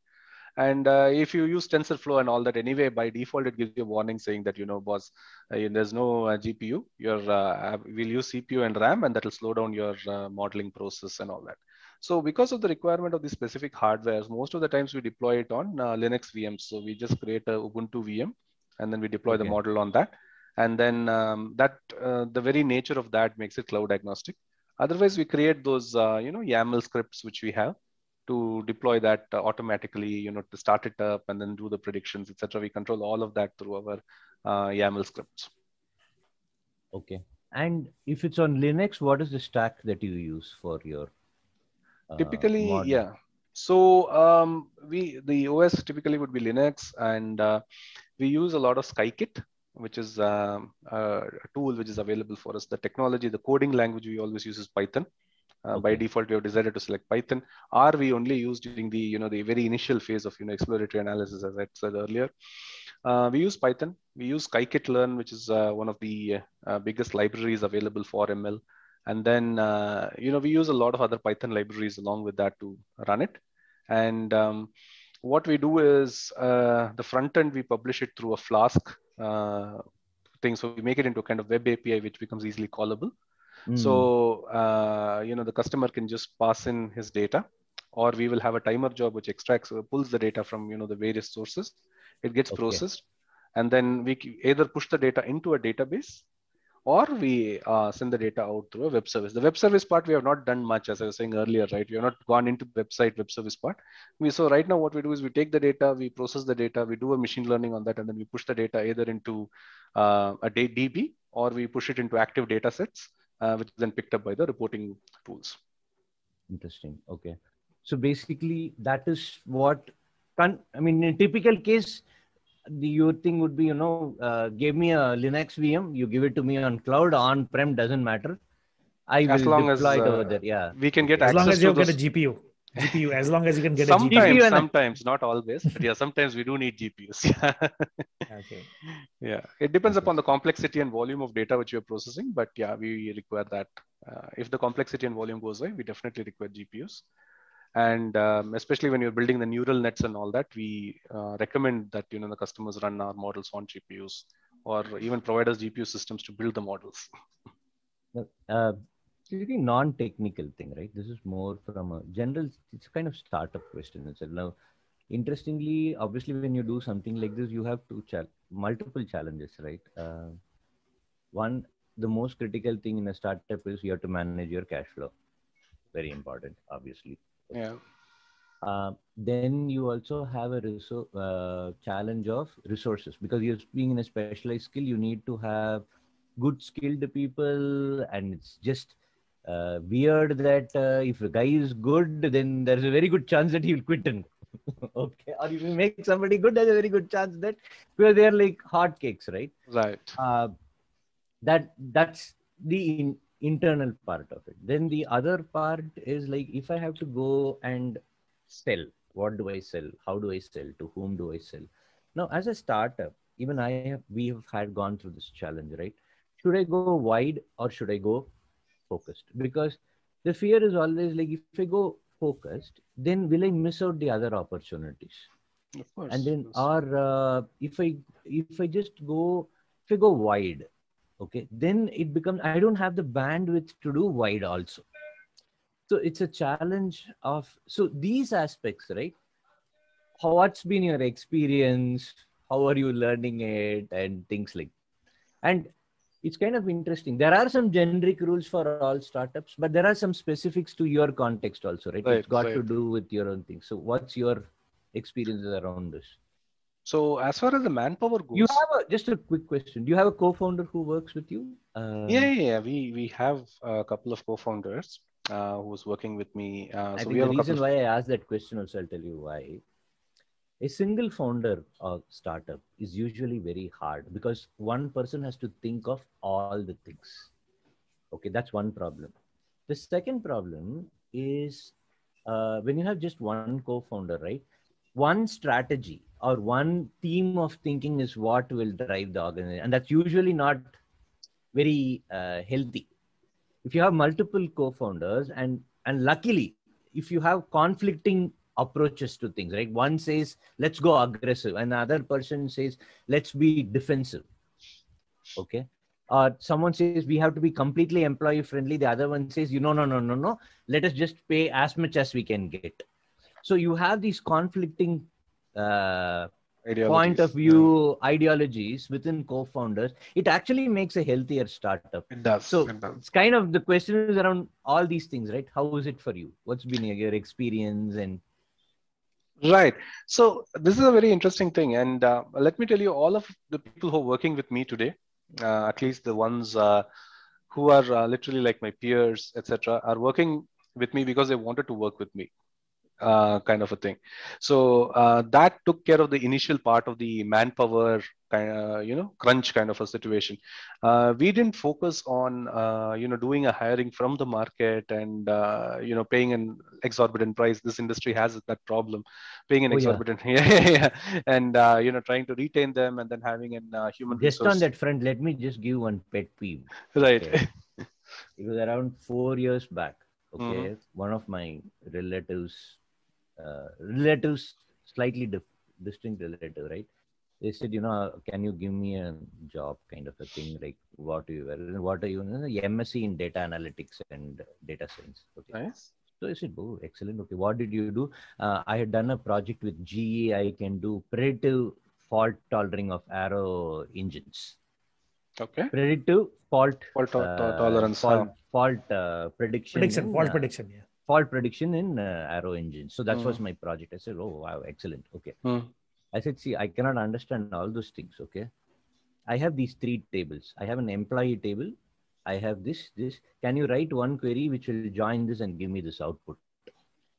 and uh, if you use TensorFlow and all that anyway, by default, it gives you a warning saying that, you know, boss, uh, there's no uh, GPU. Your, uh, we'll use CPU and RAM, and that will slow down your uh, modeling process and all that. So because of the requirement of the specific hardware, most of the times we deploy it on uh, Linux VMs. So we just create a Ubuntu VM, and then we deploy okay. the model on that. And then um, that the very nature of that makes it cloud agnostic. Otherwise, we create those, you know, YAML scripts, which we have to deploy that uh, automatically, you know, to start it up and then do the predictions, etc. We control all of that through our uh, YAML scripts. Okay. And if it's on Linux, what is the stack that you use for your? Uh, typically, model? yeah. So um, we the OS typically would be Linux, and uh, we use a lot of SkyKit, which is um, a tool which is available for us. The technology, the coding language we always use is Python. Uh, okay. by default we have decided to select python r we only use during the you know the very initial phase of you know exploratory analysis as i said earlier uh, we use python we use scikit-learn which is uh, one of the biggest libraries available for ml and then uh, you know we use a lot of other python libraries along with that to run it and um, what we do is uh, the front end we publish it through a flask uh, thing so we make it into a kind of web api which becomes easily callable so, hmm. uh, you know, the customer can just pass in his data or we will have a timer job which extracts or uh, pulls the data from, you know, the various sources. It gets okay. processed and then we either push the data into a database or we uh, send the data out through a web service. The web service part we have not done much, as I was saying earlier, right? We have not gone into website web service part. We so right now what we do is we take the data, we process the data, we do a machine learning on that, and then we push the data either into uh, a DB or we push it into active data sets uh, which is then picked up by the reporting tools. Interesting. Okay. So basically, that is what can I mean. In typical case, the your thing would be you know uh, give me a Linux VM, you give it to me on cloud, on prem doesn't matter. I as will long deploy as, it over uh, there. Yeah. We can get as access long as you got a GPU. GPU as long as you can get sometimes, a GPU. Sometimes, not always, but yeah, sometimes we do need GPUs. okay. Yeah, it depends okay. upon the complexity and volume of data which you're processing, but yeah, we require that. Uh, if the complexity and volume goes away, we definitely require GPUs. And um, especially when you're building the neural nets and all that, we uh, recommend that you know the customers run our models on GPUs or even provide us GPU systems to build the models. Uh, it's a non-technical thing, right? This is more from a general, it's kind of startup question. It's now, interestingly, obviously, when you do something like this, you have two cha- multiple challenges, right? Uh, one, the most critical thing in a startup is you have to manage your cash flow. Very important, obviously. Yeah. Uh, then you also have a resor- uh, challenge of resources because you're being in a specialized skill. You need to have good skilled people, and it's just uh, weird that uh, if a guy is good, then there's a very good chance that he'll quit. And [laughs] okay, or if you make somebody good, there's a very good chance that because they're like hotcakes, right? Right. Uh, that that's the in, internal part of it. Then the other part is like if I have to go and sell, what do I sell? How do I sell? To whom do I sell? Now, as a startup, even I have, we have had gone through this challenge, right? Should I go wide or should I go focused because the fear is always like if I go focused, then will I miss out the other opportunities? Of course. And then, or uh, if I if I just go if I go wide, okay, then it becomes I don't have the bandwidth to do wide also. So it's a challenge of so these aspects, right? How, what's been your experience? How are you learning it, and things like, and it's kind of interesting. There are some generic rules for all startups, but there are some specifics to your context also, right? right it's got right. to do with your own thing. So, what's your experiences around this? So, as far as the manpower goes, you have a, just a quick question. Do you have a co-founder who works with you? Uh, yeah, yeah, we we have a couple of co-founders uh, who's working with me. Uh, I so think the reason of... why I asked that question also, I'll tell you why a single founder of uh, startup is usually very hard because one person has to think of all the things okay that's one problem the second problem is uh, when you have just one co-founder right one strategy or one theme of thinking is what will drive the organization and that's usually not very uh, healthy if you have multiple co-founders and and luckily if you have conflicting approaches to things, right? One says, let's go aggressive, and another person says, let's be defensive. Okay. Uh, someone says we have to be completely employee friendly. The other one says, you know, no, no, no, no. Let us just pay as much as we can get. So you have these conflicting uh, point of view yeah. ideologies within co-founders. It actually makes a healthier startup. It does. So it does. it's kind of the question is around all these things, right? How is it for you? What's been your experience and Right. So this is a very interesting thing, and uh, let me tell you, all of the people who are working with me today, uh, at least the ones uh, who are uh, literally like my peers, etc., are working with me because they wanted to work with me, uh, kind of a thing. So uh, that took care of the initial part of the manpower kind of, uh, you know crunch kind of a situation uh, we didn't focus on uh, you know doing a hiring from the market and uh, you know paying an exorbitant price this industry has that problem paying an oh, exorbitant yeah. [laughs] yeah, yeah, yeah. and uh, you know trying to retain them and then having an uh, human just resource. on that front let me just give one pet peeve right okay. [laughs] it was around 4 years back okay mm-hmm. one of my relatives relatives slightly dif- distinct relative right they said, you know, can you give me a job kind of a thing? Like, what do you, what are you, MSc in data analytics and data science. Okay. Nice. So I said, oh, excellent. Okay. What did you do? Uh, I had done a project with GE. I can do predictive fault tolerance of arrow engines. Okay. Predictive fault, fault to- uh, tolerance. Fault, fault uh, prediction. Prediction, in, fault uh, prediction. Yeah. Fault prediction in uh, arrow engines. So that mm. was hmm. my project. I said, oh, wow, excellent. Okay. Mm I said, see, I cannot understand all those things. Okay. I have these three tables. I have an employee table. I have this, this. Can you write one query which will join this and give me this output?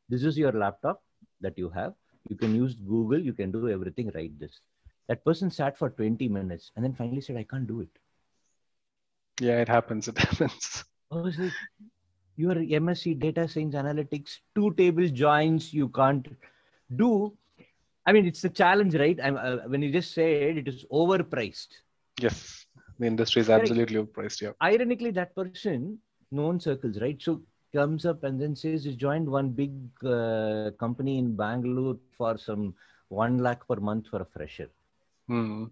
This is your laptop that you have. You can use Google. You can do everything. Write this. That person sat for 20 minutes and then finally said, I can't do it. Yeah, it happens. It happens. Obviously, your MSc data science analytics, two table joins you can't do I mean, it's a challenge, right? Uh, when you just said it is overpriced. Yes, the industry is absolutely overpriced. Yeah. Ironically, that person, known circles, right? So comes up and then says he joined one big uh, company in Bangalore for some one lakh per month for a fresher. Mm.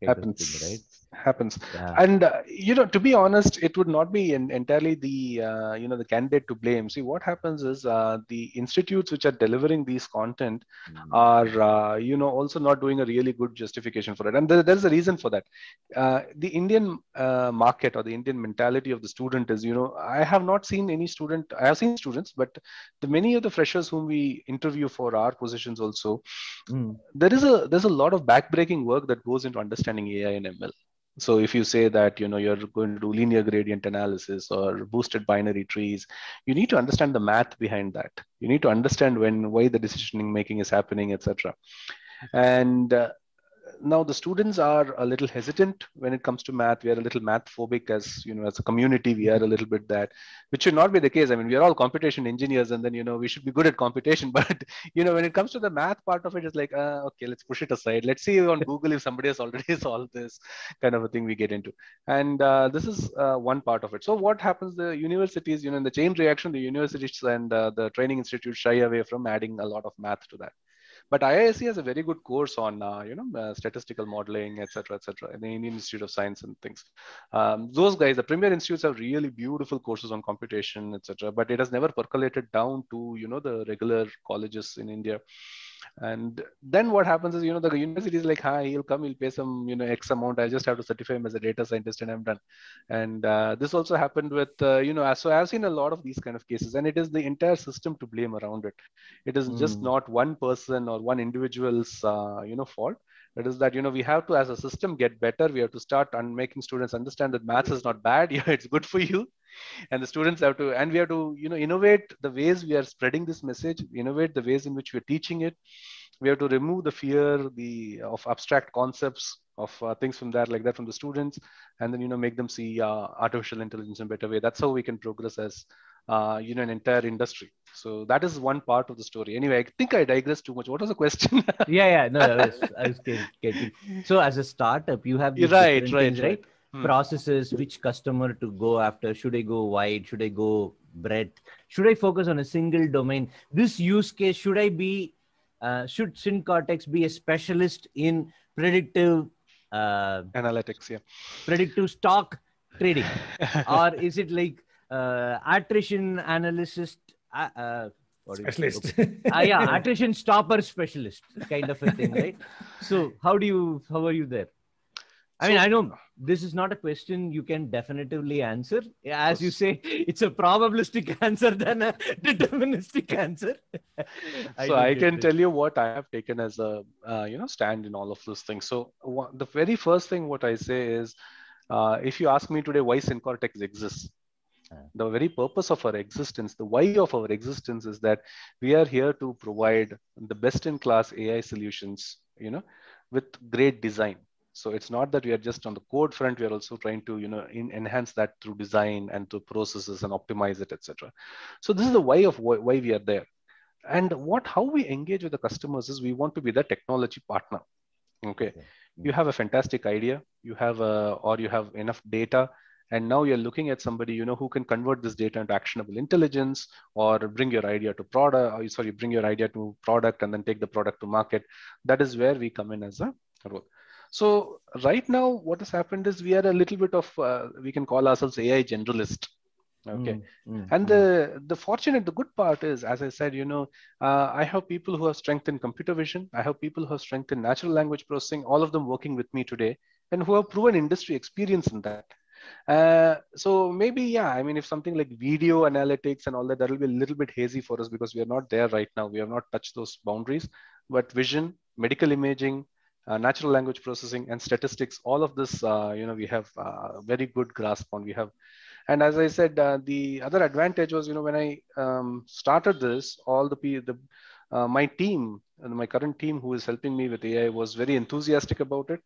Happens, right? happens yeah. and uh, you know to be honest it would not be in, entirely the uh, you know the candidate to blame see what happens is uh, the institutes which are delivering these content mm are uh, you know also not doing a really good justification for it and there's a reason for that uh, the indian uh, market or the indian mentality of the student is you know i have not seen any student i have seen students but the many of the freshers whom we interview for our positions also mm. there is a there's a lot of backbreaking work that goes into understanding ai and ml so if you say that you know you're going to do linear gradient analysis or boosted binary trees you need to understand the math behind that you need to understand when why the decision making is happening etc and uh, now the students are a little hesitant when it comes to math we are a little math phobic as you know as a community we are a little bit that which should not be the case i mean we are all computation engineers and then you know we should be good at computation [laughs] but you know when it comes to the math part of it it's like uh, okay let's push it aside let's see on google if somebody has already [laughs] solved this kind of a thing we get into and uh, this is uh, one part of it so what happens the universities you know in the chain reaction the universities and uh, the training institutes shy away from adding a lot of math to that but IISc has a very good course on uh, you know uh, statistical modeling, etc., etc. In the Indian Institute of Science and things. Um, those guys, the premier institutes, have really beautiful courses on computation, etc. But it has never percolated down to you know the regular colleges in India and then what happens is you know the university is like hi he'll come he'll pay some you know x amount i just have to certify him as a data scientist and i'm done and uh, this also happened with uh, you know so i've seen a lot of these kind of cases and it is the entire system to blame around it it is mm. just hmm. not one person or one individual's uh, you know fault it is that you know we have to as a system get better we have to start on making students understand that math is not bad [laughs] yeah it's good for you and the students have to and we have to you know innovate the ways we are spreading this message innovate the ways in which we're teaching it we have to remove the fear the of abstract concepts of uh, things from that like that from the students and then you know make them see uh, artificial intelligence in a better way that's how we can progress as uh, you know an entire industry so that is one part of the story anyway i think i digress too much what was the question [laughs] yeah yeah no i was, I was getting, getting, so as a startup you have these right, right, things, right right hmm. processes which customer to go after should i go wide should i go breadth should i focus on a single domain this use case should i be uh, should syncortex be a specialist in predictive uh, analytics yeah predictive stock trading [laughs] or is it like uh, attrition analyst. Uh, uh specialist. uh, yeah, [laughs] attrition stopper specialist kind of a thing, right? So how do you? How are you there? I so, mean, I know this is not a question you can definitively answer. As you say, it's a probabilistic [laughs] answer than a deterministic answer. [laughs] I so I can it. tell you what I have taken as a uh, you know stand in all of those things. So one, the very first thing what I say is, uh, if you ask me today why SynCortex exists, the very purpose of our existence, the why of our existence is that we are here to provide the best in class AI solutions, you know, with great design. So it's not that we are just on the code front. We are also trying to, you know, in, enhance that through design and through processes and optimize it, etc. So this is the why of why, why we are there. And what how we engage with the customers is we want to be the technology partner. Okay, you have a fantastic idea, you have a, or you have enough data, and now you're looking at somebody you know who can convert this data into actionable intelligence or bring your idea to product or uh, sorry bring your idea to product and then take the product to market that is where we come in as a role so right now what has happened is we are a little bit of uh, we can call ourselves ai generalist okay mm, mm, mm. and mm. the the fortunate the good part is as i said you know uh, i have people who have strength in computer vision i have people who have strength in natural language processing all of them working with me today and who have proven industry experience in that uh, so maybe yeah, I mean, if something like video analytics and all that, that'll be a little bit hazy for us because we are not there right now. We have not touched those boundaries. But vision, medical imaging, uh, natural language processing, and statistics, all of this, uh, you know, we have a very good grasp on. We have, and as I said, uh, the other advantage was, you know, when I um, started this, all the the uh, my team and my current team who is helping me with AI was very enthusiastic about it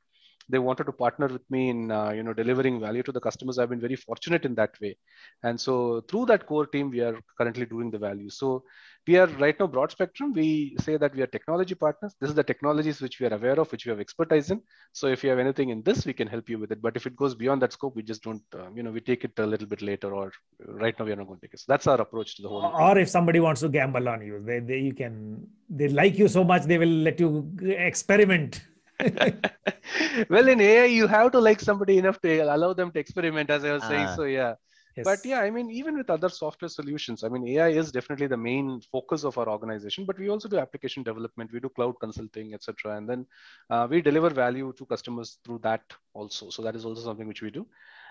they wanted to partner with me in uh, you know delivering value to the customers i've been very fortunate in that way and so through that core team we are currently doing the value so we are right now broad spectrum we say that we are technology partners this is the technologies which we are aware of which we have expertise in so if you have anything in this we can help you with it but if it goes beyond that scope we just don't um, you know we take it a little bit later or right now we are not going to take it so that's our approach to the whole or thing. if somebody wants to gamble on you they, they you can they like you so much they will let you experiment [laughs] well, in AI, you have to like somebody enough to allow them to experiment, as I was saying. Ah, so yeah. Yes. But yeah, I mean, even with other software solutions, I mean, AI is definitely the main focus of our organization. But we also do application development, we do cloud consulting, etc., and then uh, we deliver value to customers through that also. So that is also something which we do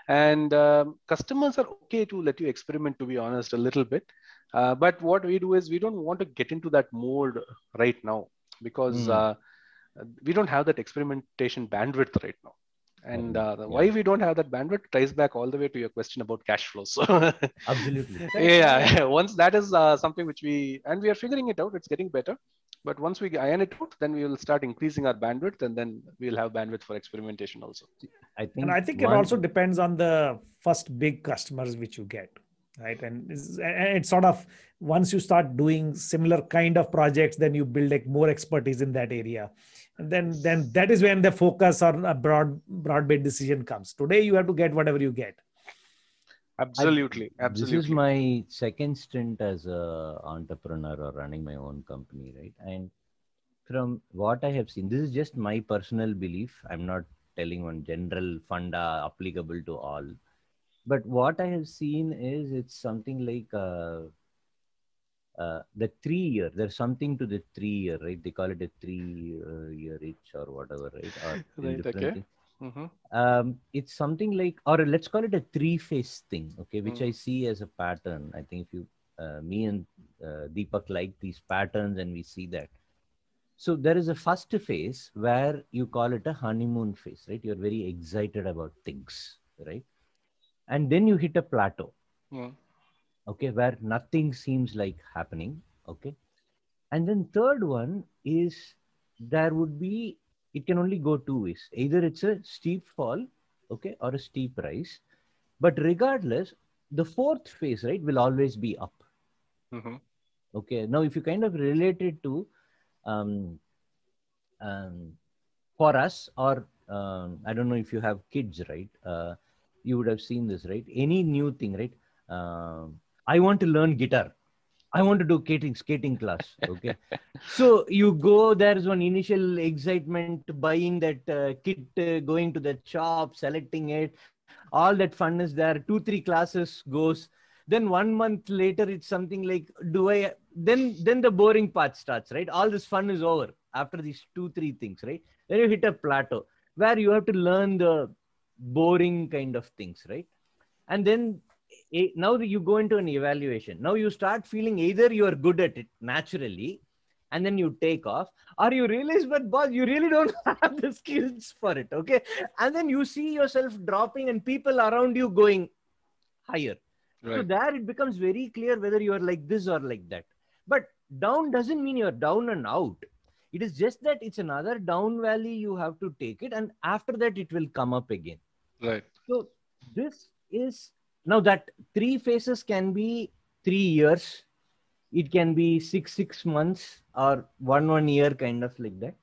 and um, customers are okay to let you experiment to be honest a little bit uh, but what we do is we don't want to get into that mode right now because mm. uh, we don't have that experimentation bandwidth right now and mm-hmm. uh, yeah. why we don't have that bandwidth ties back all the way to your question about cash flows [laughs] absolutely yeah, yeah, once that is uh, something which we and we are figuring it out it's getting better but once we iron it out then we will start increasing our bandwidth and then we'll have bandwidth for experimentation also i think and i think one... it also depends on the first big customers which you get right and it's, it's sort of once you start doing similar kind of projects then you build like more expertise in that area and then then that is when the focus on a broad broad based decision comes today you have to get whatever you get absolutely absolutely this is my second stint as a entrepreneur or running my own company right and from what i have seen this is just my personal belief i'm not telling one general funda applicable to all but what i have seen is it's something like uh, uh, the three year there's something to the three year right they call it a three uh, year itch or whatever right, or right okay. Mm-hmm. Um, it's something like or let's call it a three phase thing okay which mm. i see as a pattern i think if you uh, me and uh, deepak like these patterns and we see that so there is a first phase where you call it a honeymoon phase right you're very excited about things right and then you hit a plateau Yeah okay, where nothing seems like happening, okay. And then third one is there would be, it can only go two ways. Either it's a steep fall, okay, or a steep rise. But regardless, the fourth phase, right, will always be up. Mm-hmm. Okay. Now, if you kind of relate it to, um, um, for us, or um, I don't know if you have kids, right? Uh, you would have seen this, right? Any new thing, right? Um, I want to learn guitar. I want to do skating skating class. Okay, [laughs] so you go. There's one initial excitement buying that uh, kit, uh, going to the shop, selecting it. All that fun is there. Two three classes goes. Then one month later, it's something like, do I? Then then the boring part starts. Right, all this fun is over after these two three things. Right, then you hit a plateau where you have to learn the boring kind of things. Right, and then now you go into an evaluation now you start feeling either you are good at it naturally and then you take off or you realize but boss you really don't [laughs] have the skills for it okay and then you see yourself dropping and people around you going higher right. so there it becomes very clear whether you are like this or like that but down doesn't mean you're down and out it is just that it's another down valley you have to take it and after that it will come up again right so this is now that three phases can be three years it can be six six months or one one year kind of like that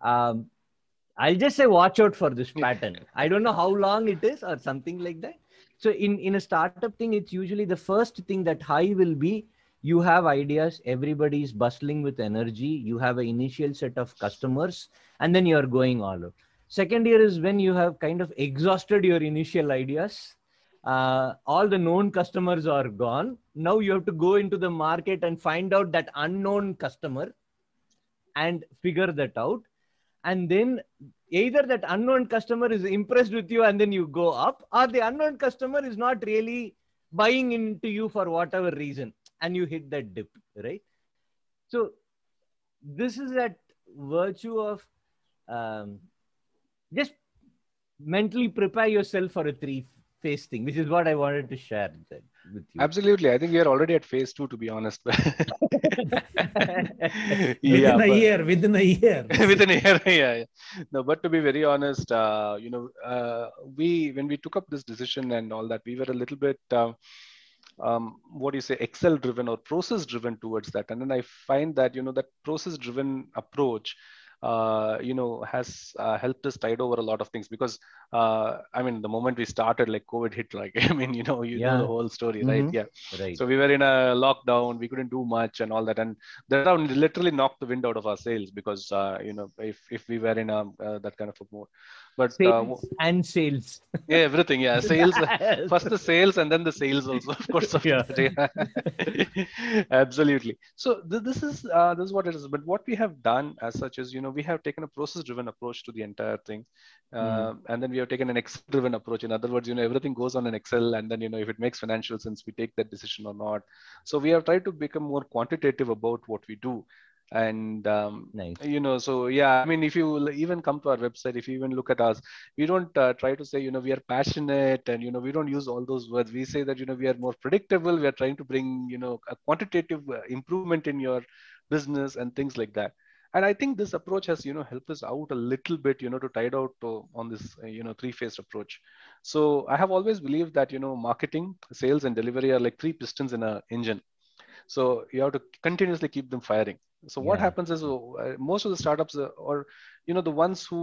um, i'll just say watch out for this pattern i don't know how long it is or something like that so in in a startup thing it's usually the first thing that high will be you have ideas everybody is bustling with energy you have an initial set of customers and then you are going all out second year is when you have kind of exhausted your initial ideas uh, all the known customers are gone. Now you have to go into the market and find out that unknown customer and figure that out. And then either that unknown customer is impressed with you and then you go up, or the unknown customer is not really buying into you for whatever reason and you hit that dip, right? So, this is that virtue of um, just mentally prepare yourself for a three phase thing, which is what I wanted to share with you. Absolutely. I think we are already at phase two, to be honest. [laughs] [laughs] within yeah, a but, year, within a year. [laughs] within a year, yeah, yeah, No, but to be very honest, uh, you know, uh, we when we took up this decision and all that, we were a little bit. Uh, um, what do you say excel driven or process driven towards that and then i find that you know that process driven approach uh, you know has uh, helped us tide over a lot of things because uh, i mean the moment we started like covid hit like [laughs] i mean you know you yeah. know the whole story mm-hmm. right yeah right. so we were in a lockdown we couldn't do much and all that and that literally knocked the wind out of our sails because uh, you know if if we were in a um, uh, that kind of a mode but sales and sales [laughs] yeah everything yeah sales first the sales and then the sales also of course of [laughs] yeah. absolutely so th- this is this is what it is but what we have done as such is you know we have taken a process driven approach to the entire thing mm. and then we have taken an excel driven approach in other words you know everything goes on in excel and then you know if it makes financial sense we take that decision or not so we have tried to become more quantitative about what we do and um, nice. you know so yeah i mean if you even come to our website if you even look at us we don't uh, try to say you know we are passionate and you know we don't use all those words we say that you know we are more predictable we are trying to bring you know a quantitative uh, improvement in your business and things like that and i think this approach has you know helped us out a little bit you know to tide out uh, on this uh, you know three phased approach so i have always believed that you know marketing sales and delivery are like three pistons in an engine so you have to continuously keep them firing so what yeah. happens is uh, most of the startups uh, or you know the ones who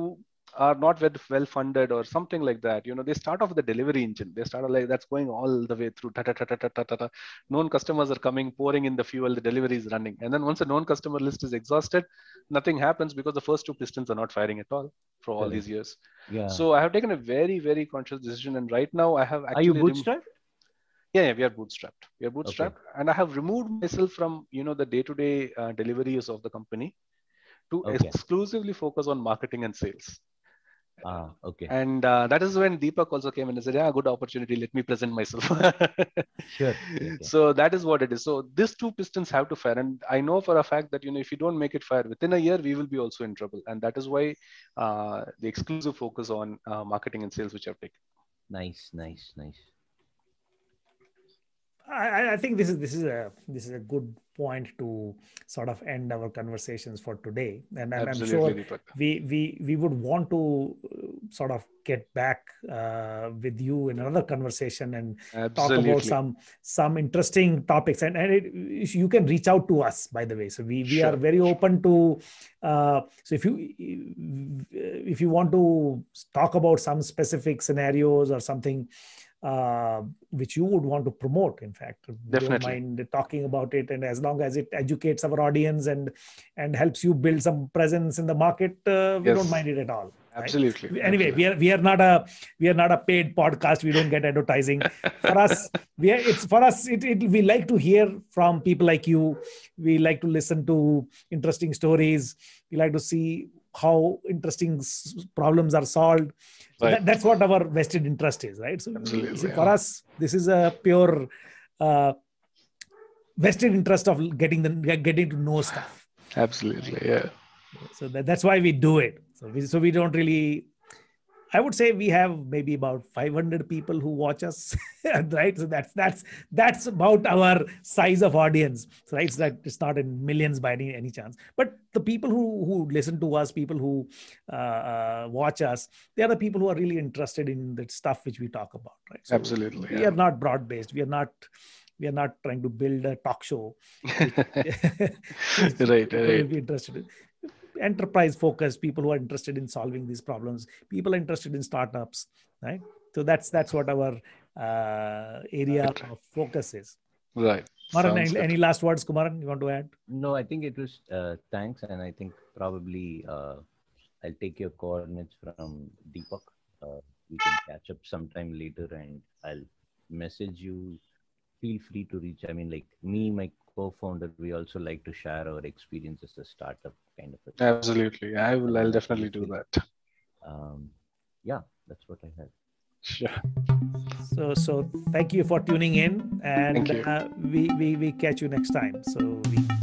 are not well funded or something like that. You know, they start off the delivery engine. They start like that's going all the way through. Ta ta ta ta ta ta ta. Known customers are coming, pouring in the fuel. The delivery is running, and then once a known customer list is exhausted, nothing happens because the first two pistons are not firing at all for all really? these years. Yeah. So I have taken a very very conscious decision, and right now I have. Actually are you bootstrapped? Rem- yeah, yeah, we are bootstrapped. We are bootstrapped, okay. and I have removed myself from you know the day-to-day uh, deliveries of the company to okay. exclusively focus on marketing and sales. Ah, okay. And uh, that is when Deepak also came in and said, "Yeah, good opportunity. Let me present myself." [laughs] sure. Okay. So that is what it is. So these two pistons have to fire, and I know for a fact that you know if you don't make it fire within a year, we will be also in trouble, and that is why uh, the exclusive focus on uh, marketing and sales which I've taken. Nice, nice, nice. I, I, think this is this is a this is a good point to sort of end our conversations for today, and I'm, I'm sure we we we would want to uh, sort of get back uh, with you in another conversation and Absolutely. talk about some some interesting topics. And and it, you can reach out to us by the way. So we we sure. are very open to. Uh, so if you if you want to talk about some specific scenarios or something uh, which you would want to promote in fact definitely mind talking about it and as long as it educates our audience and and helps you build some presence in the market uh, we yes. don't mind it at all absolutely right? anyway absolutely. we are we are not a we are not a paid podcast we don't get advertising for us we are, it's for us it, it we like to hear from people like you we like to listen to interesting stories we like to see how interesting problems are solved right. that, that's what our vested interest is right so Absolutely, see, yeah. for us this is a pure uh, vested interest of getting the getting to know stuff absolutely yeah so that, that's why we do it so we, so we don't really I would say we have maybe about 500 people who watch us, [laughs] right? So that's that's that's about our size of audience, right? So that it's not in millions by any any chance. But the people who who listen to us, people who uh, uh watch us, they are the people who are really interested in the stuff which we talk about, right? So Absolutely. We yeah. are not broad based. We are not we are not trying to build a talk show. [laughs] [laughs] right, right. Be interested enterprise focused people who are interested in solving these problems people interested in startups right so that's that's what our uh, area right. of focus is right Maran, any, any, last words kumaran you want to add no i think it was uh, thanks and i think probably uh, i'll take your coordinates from deepak uh, we can catch up sometime later and i'll message you feel free to reach i mean like me my co-founder, we also like to share our experience as a startup kind of a thing. Absolutely. I will I'll definitely do that. Um, yeah, that's what I had. Sure. So so thank you for tuning in and uh, we, we we catch you next time. So we